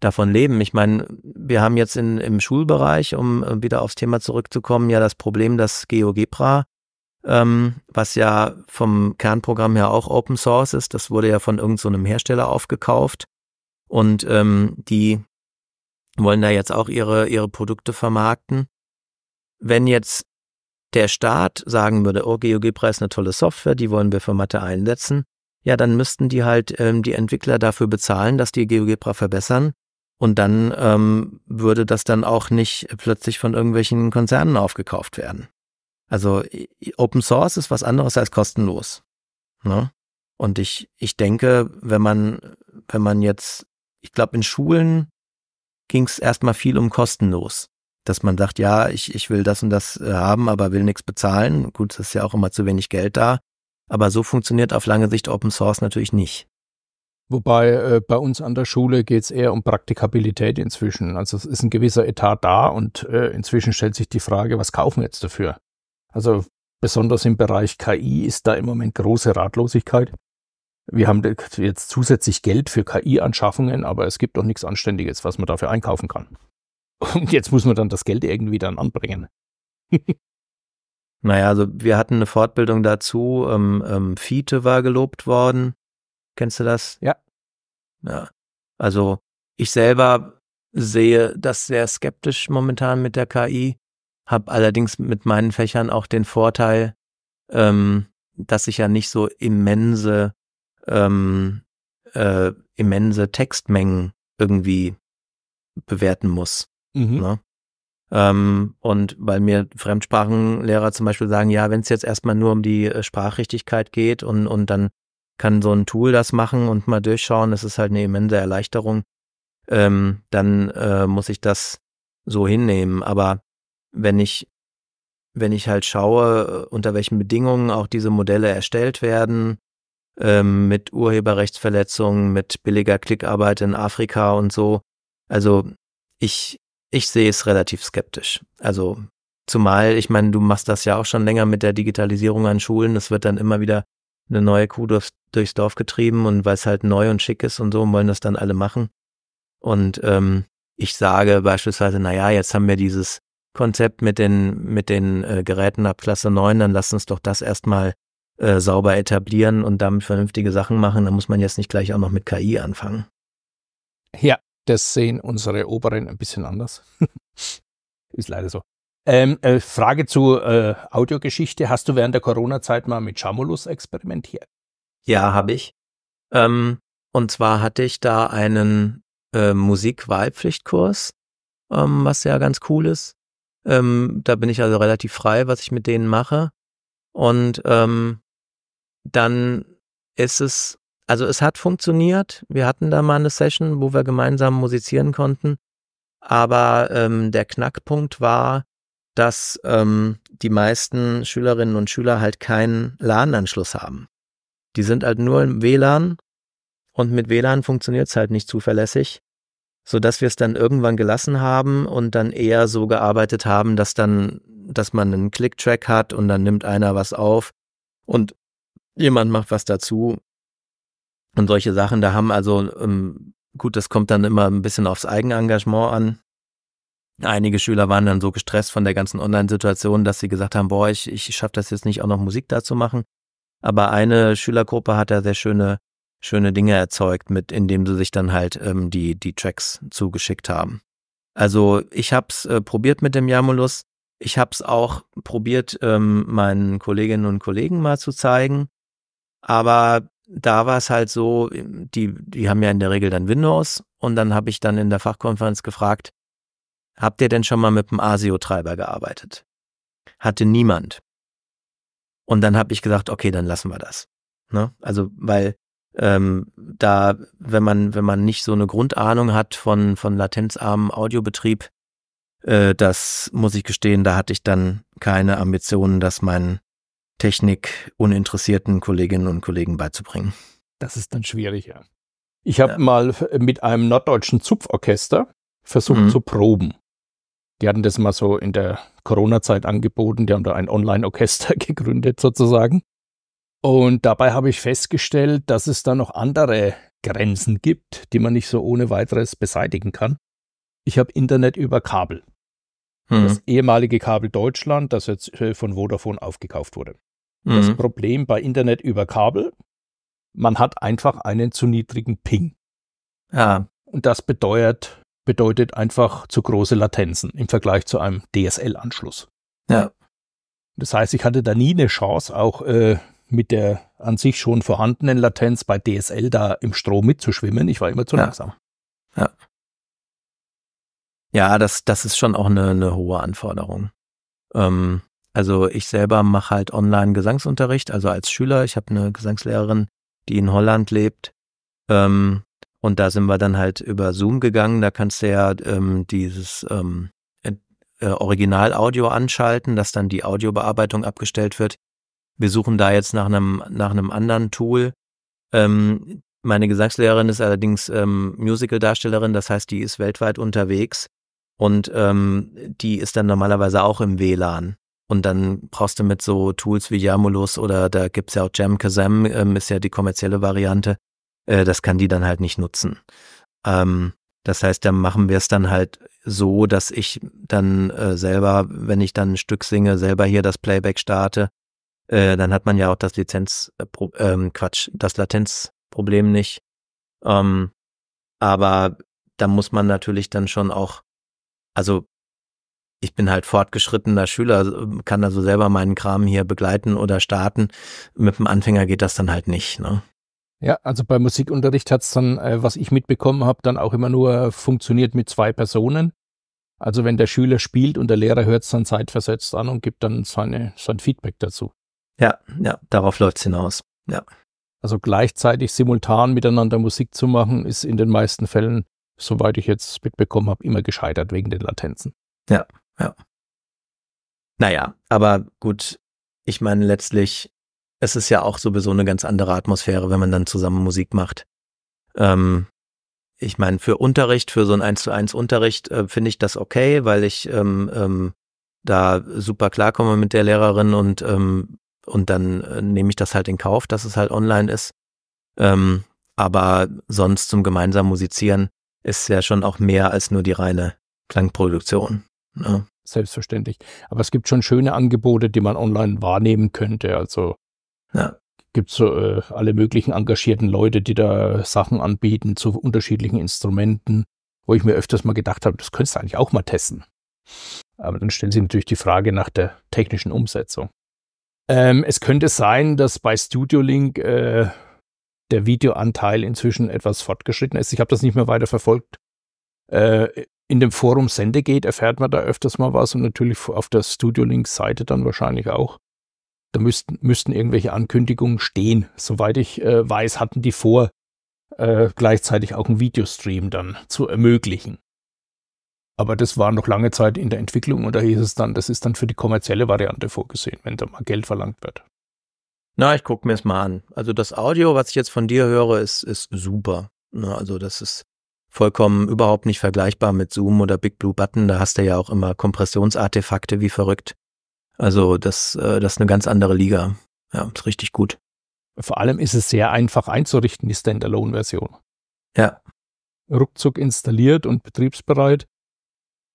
Speaker 2: davon leben. Ich meine, wir haben jetzt in, im Schulbereich, um äh, wieder aufs Thema zurückzukommen, ja das Problem, dass GeoGebra ähm, was ja vom Kernprogramm her auch Open Source ist. Das wurde ja von irgendeinem so Hersteller aufgekauft. Und ähm, die wollen da jetzt auch ihre, ihre Produkte vermarkten. Wenn jetzt der Staat sagen würde, oh, GeoGebra ist eine tolle Software, die wollen wir für Mathe einsetzen, ja, dann müssten die halt ähm, die Entwickler dafür bezahlen, dass die GeoGebra verbessern. Und dann ähm, würde das dann auch nicht plötzlich von irgendwelchen Konzernen aufgekauft werden. Also Open Source ist was anderes als kostenlos. Ne? Und ich, ich denke, wenn man, wenn man jetzt, ich glaube, in Schulen ging es erstmal viel um kostenlos. Dass man sagt, ja, ich, ich will das und das äh, haben, aber will nichts bezahlen. Gut, es ist ja auch immer zu wenig Geld da. Aber so funktioniert auf lange Sicht Open Source natürlich nicht.
Speaker 1: Wobei äh, bei uns an der Schule geht es eher um Praktikabilität inzwischen. Also es ist ein gewisser Etat da und äh, inzwischen stellt sich die Frage, was kaufen wir jetzt dafür? Also besonders im Bereich KI ist da im Moment große Ratlosigkeit. Wir haben jetzt zusätzlich Geld für KI-Anschaffungen, aber es gibt doch nichts Anständiges, was man dafür einkaufen kann. Und jetzt muss man dann das Geld irgendwie dann anbringen.
Speaker 2: naja, also wir hatten eine Fortbildung dazu. Ähm, ähm, Fiete war gelobt worden. Kennst du das? Ja. Ja. Also ich selber sehe das sehr skeptisch momentan mit der KI habe allerdings mit meinen Fächern auch den Vorteil, ähm, dass ich ja nicht so immense, ähm, äh, immense Textmengen irgendwie bewerten muss. Mhm. Ne? Ähm, und weil mir Fremdsprachenlehrer zum Beispiel sagen, ja, wenn es jetzt erstmal nur um die äh, Sprachrichtigkeit geht und, und dann kann so ein Tool das machen und mal durchschauen, das ist halt eine immense Erleichterung, ähm, dann äh, muss ich das so hinnehmen. Aber wenn ich, wenn ich halt schaue, äh, unter welchen Bedingungen auch diese Modelle erstellt werden, ähm, mit Urheberrechtsverletzungen, mit billiger Klickarbeit in Afrika und so. Also ich, ich sehe es relativ skeptisch. Also zumal, ich meine, du machst das ja auch schon länger mit der Digitalisierung an Schulen. Es wird dann immer wieder eine neue Kuh durchs, durchs Dorf getrieben und weil es halt neu und schick ist und so, wollen das dann alle machen. Und ähm, ich sage beispielsweise, naja, jetzt haben wir dieses Konzept mit den, mit den äh, Geräten ab Klasse 9, dann lass uns doch das erstmal äh, sauber etablieren und damit vernünftige Sachen machen. Da muss man jetzt nicht gleich auch noch mit KI anfangen.
Speaker 1: Ja, das sehen unsere Oberen ein bisschen anders. (laughs) Ist leider so. Ähm, äh, Frage zu äh, Audiogeschichte. Hast du während der Corona-Zeit mal mit Chamulus experimentiert?
Speaker 2: Ja, habe ich. Ähm, und zwar hatte ich da einen äh, Musik-Wahlpflichtkurs, ähm, was ja ganz cool ist. Ähm, da bin ich also relativ frei, was ich mit denen mache. Und ähm, dann ist es, also es hat funktioniert. Wir hatten da mal eine Session, wo wir gemeinsam musizieren konnten. Aber ähm, der Knackpunkt war, dass ähm, die meisten Schülerinnen und Schüler halt keinen LAN-Anschluss haben. Die sind halt nur im WLAN und mit WLAN funktioniert es halt nicht zuverlässig so dass wir es dann irgendwann gelassen haben und dann eher so gearbeitet haben, dass dann, dass man einen Click-Track hat und dann nimmt einer was auf und jemand macht was dazu und solche Sachen. Da haben also, ähm, gut, das kommt dann immer ein bisschen aufs Eigenengagement an. Einige Schüler waren dann so gestresst von der ganzen Online-Situation, dass sie gesagt haben, boah, ich, ich schaffe das jetzt nicht, auch noch Musik dazu machen. Aber eine Schülergruppe hat da sehr schöne schöne Dinge erzeugt, mit indem sie sich dann halt ähm, die, die Tracks zugeschickt haben. Also ich habe es äh, probiert mit dem Jamulus. Ich habe es auch probiert, ähm, meinen Kolleginnen und Kollegen mal zu zeigen. Aber da war es halt so, die, die haben ja in der Regel dann Windows und dann habe ich dann in der Fachkonferenz gefragt, habt ihr denn schon mal mit dem ASIO-Treiber gearbeitet? Hatte niemand. Und dann habe ich gesagt, okay, dann lassen wir das. Ne? Also, weil ähm, da, wenn man, wenn man nicht so eine Grundahnung hat von, von latenzarmem Audiobetrieb, äh, das muss ich gestehen, da hatte ich dann keine Ambitionen, das meinen technikuninteressierten Kolleginnen und Kollegen beizubringen.
Speaker 1: Das ist dann schwierig, ja. Ich habe ja. mal äh, mit einem norddeutschen Zupforchester versucht mhm. zu proben. Die hatten das mal so in der Corona-Zeit angeboten. Die haben da ein Online-Orchester (laughs) gegründet sozusagen. Und dabei habe ich festgestellt, dass es da noch andere Grenzen gibt, die man nicht so ohne weiteres beseitigen kann. Ich habe Internet über Kabel. Mhm. Das ehemalige Kabel Deutschland, das jetzt äh, von Vodafone aufgekauft wurde. Mhm. Das hm. Problem bei Internet über Kabel, man hat einfach einen zu niedrigen Ping. Ja. Ah. Und das bedeutet, bedeutet einfach zu große Latenzen im Vergleich zu einem DSL-Anschluss. Ja. Das heißt, ich hatte da nie eine Chance, auch äh, mit der an sich schon vorhandenen Latenz bei DSL da im Strom mitzuschwimmen. Ich war immer zu ja. langsam.
Speaker 2: Ja. Ja, das, das ist schon auch eine, eine hohe Anforderung. Ähm, also ich selber mache halt online Gesangsunterricht, also als Schüler. Ich habe eine Gesangslehrerin, die in Holland lebt. Ähm, und da sind wir dann halt über Zoom gegangen. Da kannst du ja ähm, dieses ähm, äh, Original-Audio anschalten, dass dann die Audiobearbeitung abgestellt wird. Wir suchen da jetzt nach einem, nach einem anderen Tool. Ähm, meine Gesangslehrerin ist allerdings ähm, Musical-Darstellerin, das heißt, die ist weltweit unterwegs und ähm, die ist dann normalerweise auch im WLAN. Und dann brauchst du mit so Tools wie Jamulus oder da gibt's ja auch Jamkazam, ähm, ist ja die kommerzielle Variante, äh, das kann die dann halt nicht nutzen. Ähm, das heißt, dann machen wir es dann halt so, dass ich dann äh, selber, wenn ich dann ein Stück singe, selber hier das Playback starte äh, dann hat man ja auch das Lizenz, äh, ähm, Quatsch, das Latenzproblem nicht. Ähm, aber da muss man natürlich dann schon auch, also ich bin halt fortgeschrittener Schüler, also, ähm, kann also selber meinen Kram hier begleiten oder starten. Mit dem Anfänger geht das dann halt nicht. Ne?
Speaker 1: Ja, also bei Musikunterricht hat's dann, äh, was ich mitbekommen habe, dann auch immer nur funktioniert mit zwei Personen. Also wenn der Schüler spielt und der Lehrer hört's dann zeitversetzt an und gibt dann seine, sein Feedback dazu.
Speaker 2: Ja, ja, darauf läuft es hinaus.
Speaker 1: Ja. Also gleichzeitig simultan miteinander Musik zu machen, ist in den meisten Fällen, soweit ich jetzt mitbekommen habe, immer gescheitert wegen den Latenzen.
Speaker 2: Ja, ja. Naja, aber gut, ich meine letztlich, es ist ja auch sowieso eine ganz andere Atmosphäre, wenn man dann zusammen Musik macht. Ähm, ich meine, für Unterricht, für so ein 1 zu 1 Unterricht äh, finde ich das okay, weil ich ähm, ähm, da super klarkomme mit der Lehrerin und ähm, und dann äh, nehme ich das halt in Kauf, dass es halt online ist. Ähm, aber sonst zum gemeinsamen Musizieren ist ja schon auch mehr als nur die reine Klangproduktion.
Speaker 1: Ne? Selbstverständlich. Aber es gibt schon schöne Angebote, die man online wahrnehmen könnte. Also ja. gibt es so, äh, alle möglichen engagierten Leute, die da Sachen anbieten zu unterschiedlichen Instrumenten, wo ich mir öfters mal gedacht habe, das könntest du eigentlich auch mal testen. Aber dann stellen sich natürlich die Frage nach der technischen Umsetzung. Ähm, es könnte sein, dass bei StudioLink äh, der Videoanteil inzwischen etwas fortgeschritten ist. Ich habe das nicht mehr weiter verfolgt. Äh, in dem Forum Sendegate erfährt man da öfters mal was und natürlich auf der StudioLink-Seite dann wahrscheinlich auch. Da müssten, müssten irgendwelche Ankündigungen stehen. Soweit ich äh, weiß, hatten die vor, äh, gleichzeitig auch einen Videostream dann zu ermöglichen. Aber das war noch lange Zeit in der Entwicklung und da hieß es dann, das ist dann für die kommerzielle Variante vorgesehen, wenn da mal Geld verlangt wird.
Speaker 2: Na, ich gucke mir es mal an. Also das Audio, was ich jetzt von dir höre, ist, ist super. Na, ne, also das ist vollkommen überhaupt nicht vergleichbar mit Zoom oder Big Blue Button. Da hast du ja auch immer Kompressionsartefakte wie verrückt. Also das, äh, das ist eine ganz andere Liga. Ja, ist richtig gut.
Speaker 1: Vor allem ist es sehr einfach einzurichten, die Standalone-Version. Ja. Ruckzuck installiert und betriebsbereit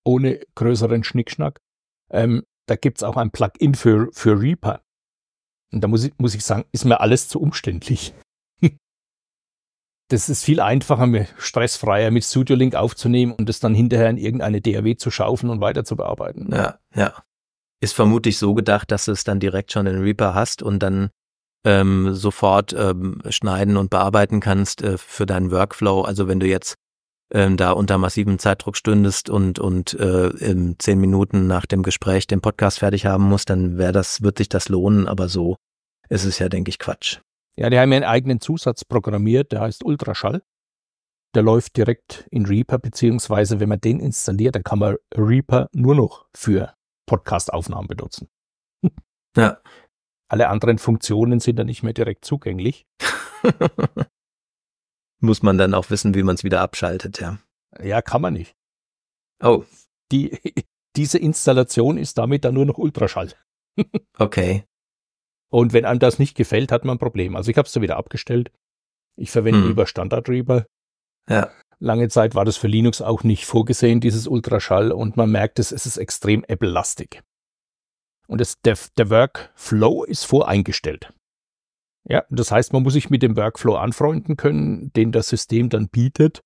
Speaker 1: ohne größeren Schnickschnack. Ähm, da gibt es auch ein Plugin für, für Reaper. Und da muss ich, muss ich sagen, ist mir alles zu umständlich. (laughs) das ist viel einfacher, mir stressfreier mit Studio Link aufzunehmen und es dann hinterher in irgendeine DAW zu schaufeln und weiter zu bearbeiten. Ja,
Speaker 2: ja. Ist vermutlich so gedacht, dass du es dann direkt schon in Reaper hast und dann ähm, sofort ähm, schneiden und bearbeiten kannst äh, für deinen Workflow. Also wenn du jetzt ähm, da unter massivem Zeitdruck stündest und, und äh, in zehn Minuten nach dem Gespräch den Podcast fertig haben musst, dann wäre das, wird sich das lohnen, aber so ist es ja, denke ich, Quatsch.
Speaker 1: Ja, die haben ja einen eigenen Zusatz programmiert, der heißt Ultraschall. Der läuft direkt in Reaper, beziehungsweise wenn man den installiert, dann kann man Reaper nur noch für Podcast-Aufnahmen benutzen. Ja. Alle anderen Funktionen sind dann nicht mehr direkt zugänglich. (laughs) muss man
Speaker 2: dann auch wissen, wie man es wieder abschaltet, ja.
Speaker 1: Ja, kann man nicht. Oh. Die, (laughs) diese Installation ist damit dann nur noch Ultraschall. (laughs) okay. Und wenn einem das nicht gefällt, hat man ein Problem. Also ich habe es da wieder abgestellt. Ich verwende hm. lieber Standard Reaper. Ja. Lange Zeit war das für Linux auch nicht vorgesehen, dieses Ultraschall. Und man merkt es, es ist extrem Apple-lastig. Und es, der, der Workflow ist voreingestellt. Ja, das heißt, man muss sich mit dem Workflow anfreunden können, den das System dann bietet,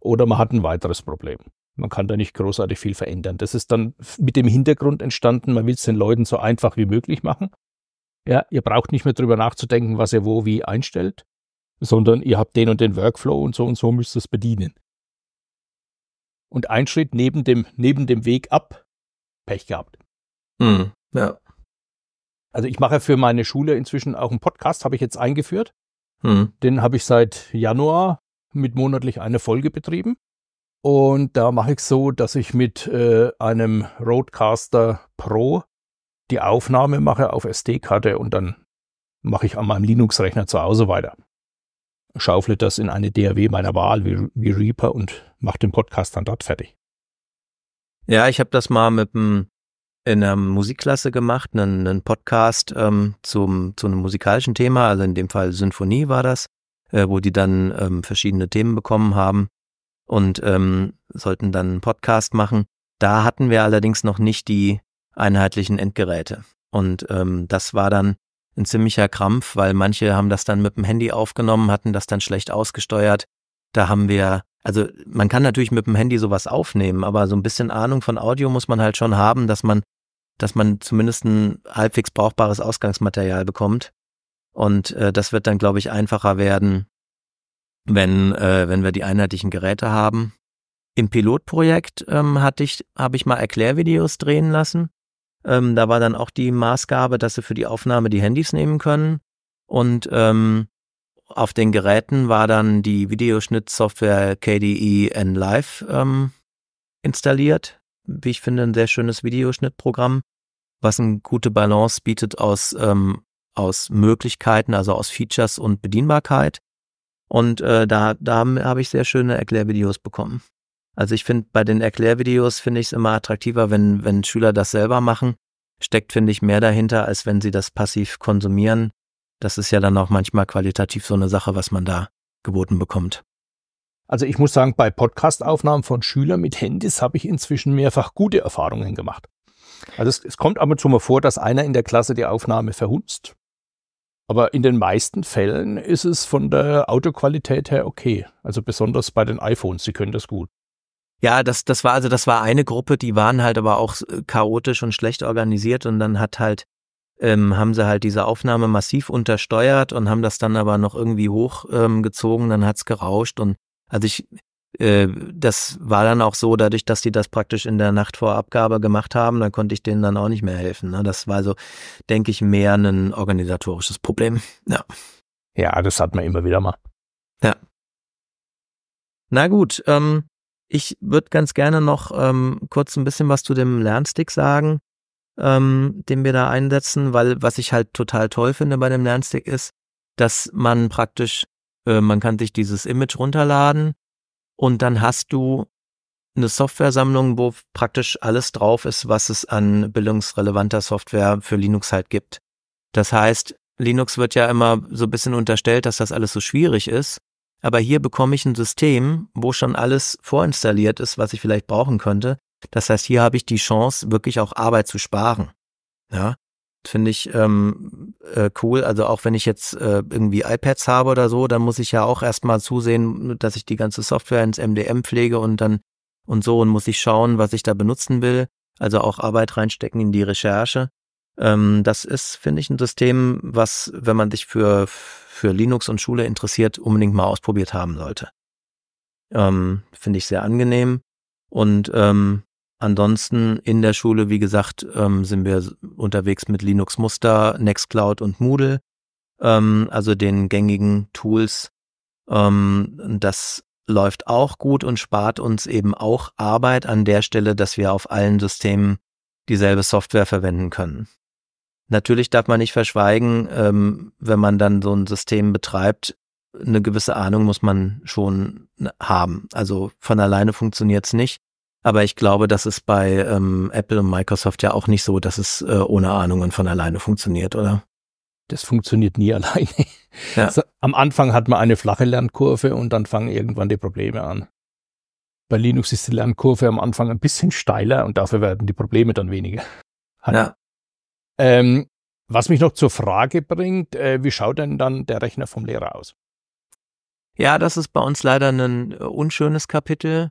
Speaker 1: oder man hat ein weiteres Problem. Man kann da nicht großartig viel verändern. Das ist dann mit dem Hintergrund entstanden, man will es den Leuten so einfach wie möglich machen. Ja, ihr braucht nicht mehr darüber nachzudenken, was ihr wo wie einstellt, sondern ihr habt den und den Workflow und so und so müsst ihr es bedienen. Und ein Schritt neben dem, neben dem Weg ab, Pech gehabt. Hm, ja also ich mache für meine Schule inzwischen auch einen Podcast, habe ich jetzt eingeführt. Hm. Den habe ich seit Januar mit monatlich eine Folge betrieben. Und da mache ich so, dass ich mit äh, einem Roadcaster Pro die Aufnahme mache auf SD-Karte und dann mache ich an meinem Linux-Rechner zu Hause weiter. Schaufle das in eine DAW meiner Wahl wie, wie Reaper und mache den Podcast dann dort fertig.
Speaker 2: Ja, ich habe das mal mit einem in einer Musikklasse gemacht, einen, einen Podcast ähm, zum, zu einem musikalischen Thema, also in dem Fall Sinfonie war das, äh, wo die dann ähm, verschiedene Themen bekommen haben und ähm, sollten dann einen Podcast machen. Da hatten wir allerdings noch nicht die einheitlichen Endgeräte. Und ähm, das war dann ein ziemlicher Krampf, weil manche haben das dann mit dem Handy aufgenommen, hatten das dann schlecht ausgesteuert. Da haben wir also man kann natürlich mit dem Handy sowas aufnehmen, aber so ein bisschen Ahnung von Audio muss man halt schon haben, dass man, dass man zumindest ein halbwegs brauchbares Ausgangsmaterial bekommt. Und äh, das wird dann, glaube ich, einfacher werden, wenn, äh, wenn wir die einheitlichen Geräte haben. Im Pilotprojekt ähm, hatte ich, habe ich mal Erklärvideos drehen lassen. Ähm, da war dann auch die Maßgabe, dass sie für die Aufnahme die Handys nehmen können. Und ähm, auf den Geräten war dann die Videoschnittsoftware KDE NLive ähm, installiert. Wie ich finde, ein sehr schönes Videoschnittprogramm, was eine gute Balance bietet aus, ähm, aus Möglichkeiten, also aus Features und Bedienbarkeit. Und äh, da, da habe ich sehr schöne Erklärvideos bekommen. Also ich finde, bei den Erklärvideos finde ich es immer attraktiver, wenn, wenn Schüler das selber machen. Steckt, finde ich, mehr dahinter, als wenn sie das passiv konsumieren das ist ja dann auch manchmal qualitativ so eine Sache, was man da geboten bekommt.
Speaker 1: Also ich muss sagen, bei Podcastaufnahmen von Schülern mit Handys habe ich inzwischen mehrfach gute Erfahrungen gemacht. Also es, es kommt ab und zu mal vor, dass einer in der Klasse die Aufnahme verhunzt. Aber in den meisten Fällen ist es von der Autoqualität her okay. Also besonders bei den iPhones, sie können das gut. Ja, das, das
Speaker 2: war also, das war eine Gruppe, die waren halt aber auch äh, chaotisch und schlecht organisiert und dann hat halt ähm, haben sie halt diese Aufnahme massiv untersteuert und haben das dann aber noch irgendwie hochgezogen, ähm, dann hat's gerauscht und also ich, äh, das war dann auch so, dadurch, dass die das praktisch in der Nacht vor Abgabe gemacht haben, da konnte ich denen dann auch nicht mehr helfen. Ne? Das war so, denke ich, mehr ein organisatorisches Problem.
Speaker 1: Ja. ja,
Speaker 2: das hat man immer wieder mal. Ja. Na gut, ähm, ich würde ganz gerne noch ähm, kurz ein bisschen was zu dem Lernstick sagen ähm, den wir da einsetzen, weil was ich halt total toll finde bei dem Lernstick ist, dass man praktisch, äh, man kann sich dieses Image runterladen und dann hast du eine Softwaresammlung, wo praktisch alles drauf ist, was es an bildungsrelevanter Software für Linux halt gibt. Das heißt, Linux wird ja immer so ein bisschen unterstellt, dass das alles so schwierig ist. Aber hier bekomme ich ein System, wo schon alles vorinstalliert ist, was ich vielleicht brauchen könnte. Das heißt, hier habe ich die Chance, wirklich auch Arbeit zu sparen. Ja, finde ich ähm, äh, cool. Also auch wenn ich jetzt äh, irgendwie iPads habe oder so, dann muss ich ja auch erstmal zusehen, dass ich die ganze Software ins MDM pflege und dann und so und muss ich schauen, was ich da benutzen will. Also auch Arbeit reinstecken in die Recherche. Ähm, das ist, finde ich, ein System, was, wenn man sich für, für Linux und Schule interessiert, unbedingt mal ausprobiert haben sollte. Ähm, finde ich sehr angenehm. Und ähm, Ansonsten in der Schule, wie gesagt, ähm, sind wir unterwegs mit Linux Muster, Nextcloud und Moodle, ähm, also den gängigen Tools. Ähm, das läuft auch gut und spart uns eben auch Arbeit an der Stelle, dass wir auf allen Systemen dieselbe Software verwenden können. Natürlich darf man nicht verschweigen, ähm, wenn man dann so ein System betreibt, eine gewisse Ahnung muss man schon haben. Also von alleine funktioniert es nicht. Aber ich glaube, das ist bei ähm, Apple und Microsoft ja auch nicht so, dass es äh, ohne Ahnungen von alleine
Speaker 1: funktioniert, oder? Das funktioniert nie (laughs) alleine. Ja. Also, am Anfang hat man eine flache Lernkurve und dann fangen irgendwann die Probleme an. Bei Linux ist die Lernkurve am Anfang ein bisschen steiler und dafür werden die Probleme dann weniger. Ja. Ähm, was mich noch zur Frage bringt, äh, wie schaut denn dann der Rechner vom Lehrer aus? Ja, das ist bei uns leider ein äh, unschönes Kapitel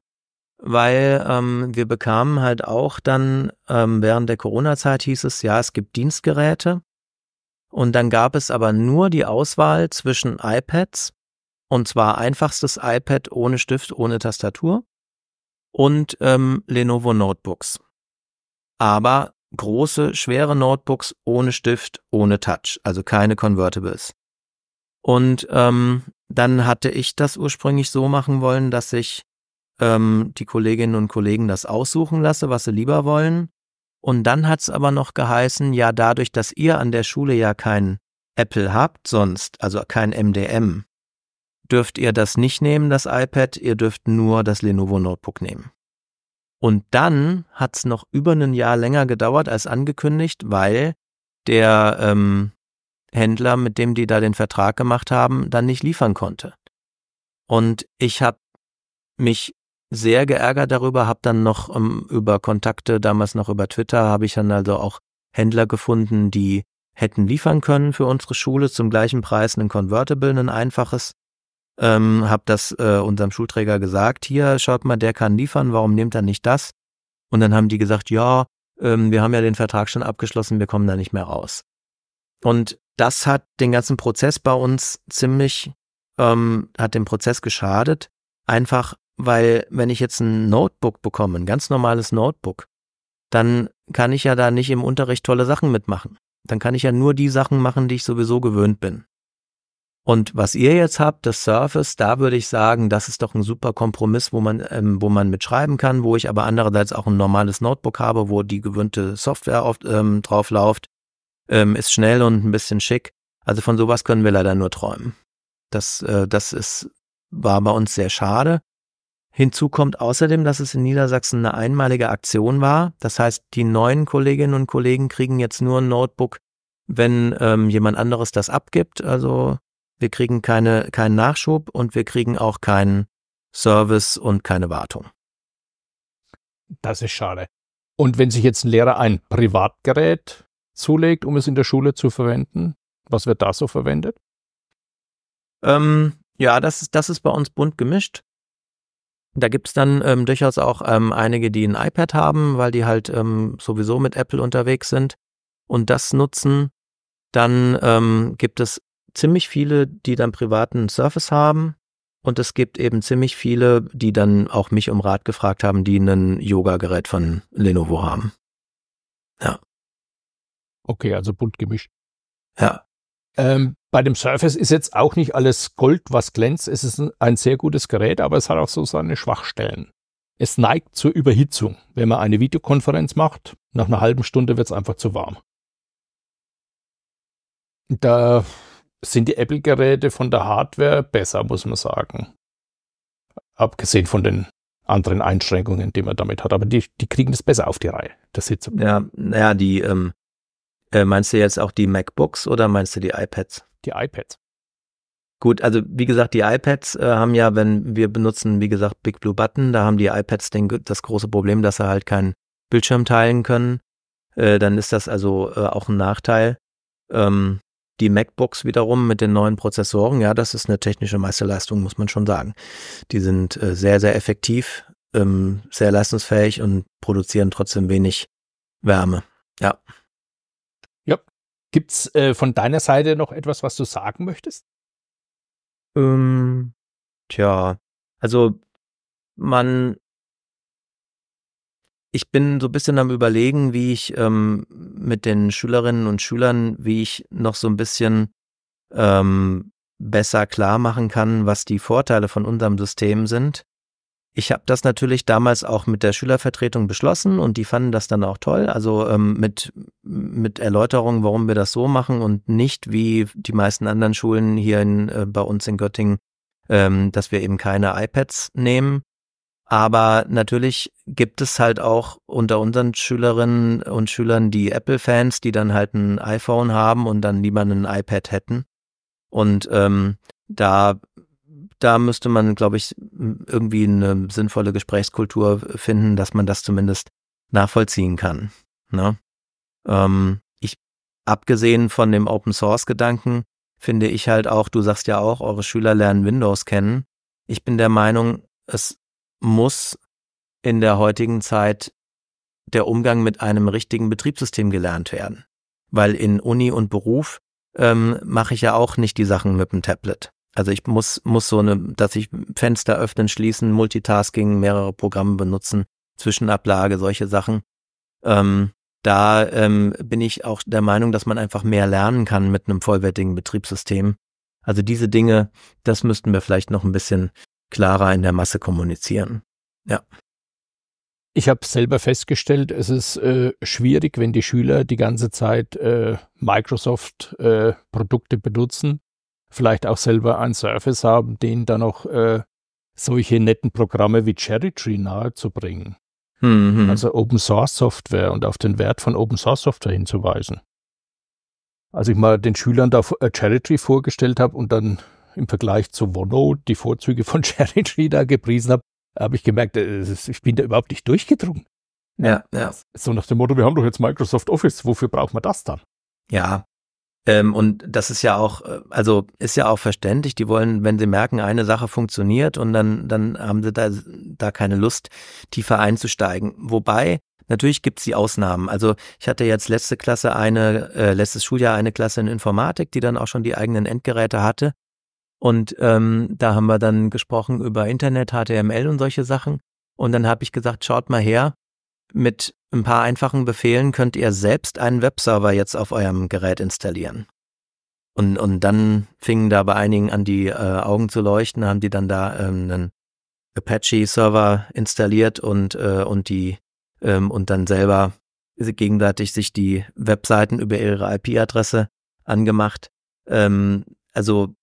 Speaker 1: weil ähm,
Speaker 2: wir bekamen halt auch dann ähm, während der Corona-Zeit hieß es, ja, es gibt Dienstgeräte. Und dann gab es aber nur die Auswahl zwischen iPads, und zwar einfachstes iPad ohne Stift, ohne Tastatur und ähm, Lenovo Notebooks. Aber große, schwere Notebooks ohne Stift, ohne Touch, also keine Convertibles. Und ähm, dann hatte ich das ursprünglich so machen wollen, dass ich ähm, die Kolleginnen und Kollegen das aussuchen lasse, was sie lieber wollen. Und dann hat es aber noch geheißen, ja, dadurch, dass ihr an der Schule ja kein Apple habt sonst, also kein MDM, dürft ihr das nicht nehmen, das iPad, ihr dürft nur das Lenovo Notebook nehmen. Und dann hat es noch über ein Jahr länger gedauert als angekündigt, weil der ähm, Händler, mit dem die da den Vertrag gemacht haben, dann nicht liefern konnte. Und ich habe mich sehr geärgert darüber, habe dann noch ähm, über Kontakte, damals noch über Twitter, habe ich dann also auch Händler gefunden, die hätten liefern können für unsere Schule zum gleichen Preis einen Convertible, ein einfaches. Ähm, habe das äh, unserem Schulträger gesagt, hier, schaut mal, der kann liefern, warum nehmt er nicht das? Und dann haben die gesagt, ja, ähm, wir haben ja den Vertrag schon abgeschlossen, wir kommen da nicht mehr raus. Und das hat den ganzen Prozess bei uns ziemlich, ähm, hat dem Prozess geschadet, einfach weil wenn ich jetzt ein Notebook bekomme, ein ganz normales Notebook, dann kann ich ja da nicht im Unterricht tolle Sachen mitmachen. Dann kann ich ja nur die Sachen machen, die ich sowieso gewöhnt bin. Und was ihr jetzt habt, das Surface, da würde ich sagen, das ist doch ein super Kompromiss, wo man, ähm, wo man mitschreiben kann, wo ich aber andererseits auch ein normales Notebook habe, wo die gewöhnte Software oft, ähm, drauf läuft, ähm, ist schnell und ein bisschen schick. Also von sowas können wir leider nur träumen. Das, äh, das ist, war bei uns sehr schade. Hinzu kommt außerdem, dass es in Niedersachsen eine einmalige Aktion war. Das heißt, die neuen Kolleginnen und Kollegen kriegen jetzt nur ein Notebook, wenn ähm, jemand anderes das abgibt. Also wir kriegen keine, keinen Nachschub
Speaker 1: und wir kriegen auch keinen Service und keine Wartung. Das ist schade. Und wenn sich jetzt ein Lehrer ein Privatgerät zulegt, um es in der Schule zu verwenden, was wird da so verwendet? Ähm, ja,
Speaker 2: das ist, das ist bei uns bunt gemischt. Da gibt es dann ähm, durchaus auch ähm, einige, die ein iPad haben, weil die halt ähm, sowieso mit Apple unterwegs sind und das nutzen. Dann ähm, gibt es ziemlich viele, die dann privaten Surface haben. Und es gibt eben ziemlich viele, die dann auch mich um Rat gefragt haben, die ein
Speaker 1: Yoga-Gerät von Lenovo haben. Ja. Okay, also bunt gemischt. Ja. Ähm, bei dem Surface ist jetzt auch nicht alles Gold, was glänzt. Es ist ein sehr gutes Gerät, aber es hat auch so seine Schwachstellen. Es neigt zur Überhitzung. Wenn man eine Videokonferenz macht, nach einer halben Stunde wird es einfach zu warm. Da sind die Apple-Geräte von der Hardware besser, muss man sagen. Abgesehen von den anderen Einschränkungen, die man damit hat. Aber die, die kriegen das besser auf die Reihe, das Sitzung. Ja, naja, die, ähm, äh, meinst du jetzt auch
Speaker 2: die MacBooks oder meinst du die iPads? Die iPads. Gut, also wie gesagt, die iPads äh, haben ja, wenn wir benutzen, wie gesagt, Big Blue Button, da haben die iPads den, das große Problem, dass sie halt keinen Bildschirm teilen können. Äh, dann ist das also äh, auch ein Nachteil. Ähm, die MacBooks wiederum mit den neuen Prozessoren, ja, das ist eine technische Meisterleistung, muss man schon sagen. Die sind äh, sehr, sehr effektiv, ähm, sehr leistungsfähig und produzieren trotzdem wenig Wärme.
Speaker 1: Ja. Gibt es äh, von deiner Seite noch etwas, was du sagen möchtest?
Speaker 2: Ähm, tja, also man, ich bin so ein bisschen am Überlegen, wie ich ähm, mit den Schülerinnen und Schülern, wie ich noch so ein bisschen ähm, besser klar machen kann, was die Vorteile von unserem System sind ich habe das natürlich damals auch mit der Schülervertretung beschlossen und die fanden das dann auch toll. Also ähm, mit, mit Erläuterungen, warum wir das so machen und nicht wie die meisten anderen Schulen hier in, äh, bei uns in Göttingen, ähm, dass wir eben keine iPads nehmen. Aber natürlich gibt es halt auch unter unseren Schülerinnen und Schülern die Apple-Fans, die dann halt ein iPhone haben und dann lieber ein iPad hätten. Und ähm, da da müsste man, glaube ich, hm, irgendwie eine sinnvolle Gesprächskultur finden, dass man das zumindest nachvollziehen kann. Ne? Ähm, ich, abgesehen von dem Open Source Gedanken, finde ich halt auch, du sagst ja auch, eure Schüler lernen Windows kennen. Ich bin der Meinung, es muss in der heutigen Zeit der Umgang mit einem richtigen Betriebssystem gelernt werden. Weil in Uni und Beruf ähm, mache ich ja auch nicht die Sachen mit dem Tablet. Also ich muss, muss so eine, dass ich Fenster öffnen, schließen, Multitasking, mehrere Programme benutzen, Zwischenablage, solche Sachen. Ähm, da ähm, bin ich auch der Meinung, dass man einfach mehr lernen kann mit einem vollwertigen Betriebssystem. Also diese Dinge, das müssten wir vielleicht noch ein bisschen klarer in der Masse kommunizieren.
Speaker 1: Ja. Ich habe selber festgestellt, es ist äh, schwierig, wenn die Schüler die ganze Zeit äh, Microsoft-Produkte äh, benutzen vielleicht auch selber einen Service haben, denen dann noch äh, solche netten Programme wie Cherry Tree nahezubringen. Mhm. Also Open Source Software und auf den Wert von Open Source Software hinzuweisen. Als ich mal den Schülern da äh, Cherry Tree vorgestellt habe und dann im Vergleich zu OneNote die Vorzüge von (laughs) Cherry Tree da gepriesen habe, habe ich gemerkt, äh, ich bin da überhaupt nicht durchgedrungen. Ja, ja. So nach dem Motto, wir haben doch jetzt Microsoft Office, wofür braucht man das dann?
Speaker 2: Ja, ähm, und das ist ja auch, äh, also ist ja auch verständlich. Die wollen, wenn sie merken, eine Sache funktioniert und dann, dann haben sie da, da keine Lust, tiefer einzusteigen. Wobei, natürlich gibt es die Ausnahmen. Also ich hatte jetzt letzte Klasse eine, äh, letztes Schuljahr eine Klasse in Informatik, die dann auch schon die eigenen Endgeräte hatte. Und ähm, da haben wir dann gesprochen über Internet, HTML und solche Sachen. Und dann habe ich gesagt, schaut mal her, mit ein paar einfachen Befehlen könnt ihr selbst einen Webserver jetzt auf eurem Gerät installieren. Und, und dann fingen da bei einigen an, die äh, Augen zu leuchten, haben die dann da ähm, einen Apache-Server installiert und, äh, und, die, ähm, und dann selber gegenseitig sich die Webseiten über ihre IP-Adresse angemacht. Ähm, also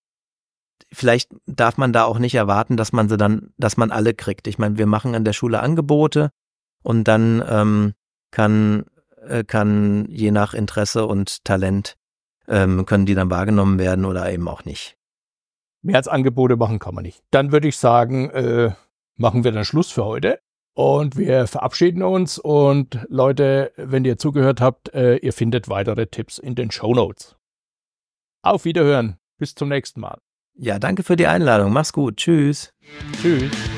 Speaker 2: vielleicht darf man da auch nicht erwarten, dass man sie dann, dass man alle kriegt. Ich meine, wir machen an der Schule Angebote und dann ähm, kann, äh, kann je nach Interesse und Talent ähm, können die dann wahrgenommen werden oder eben auch nicht.
Speaker 1: Mehr als Angebote machen kann man nicht. Dann würde ich sagen, äh, machen wir dann Schluss für heute. Und wir verabschieden uns. Und Leute, wenn ihr zugehört habt, äh, ihr findet weitere Tipps in den Show Notes. Auf Wiederhören. Bis zum nächsten Mal. Ja, danke für die Einladung. Mach's
Speaker 2: gut. Tschüss. Tschüss.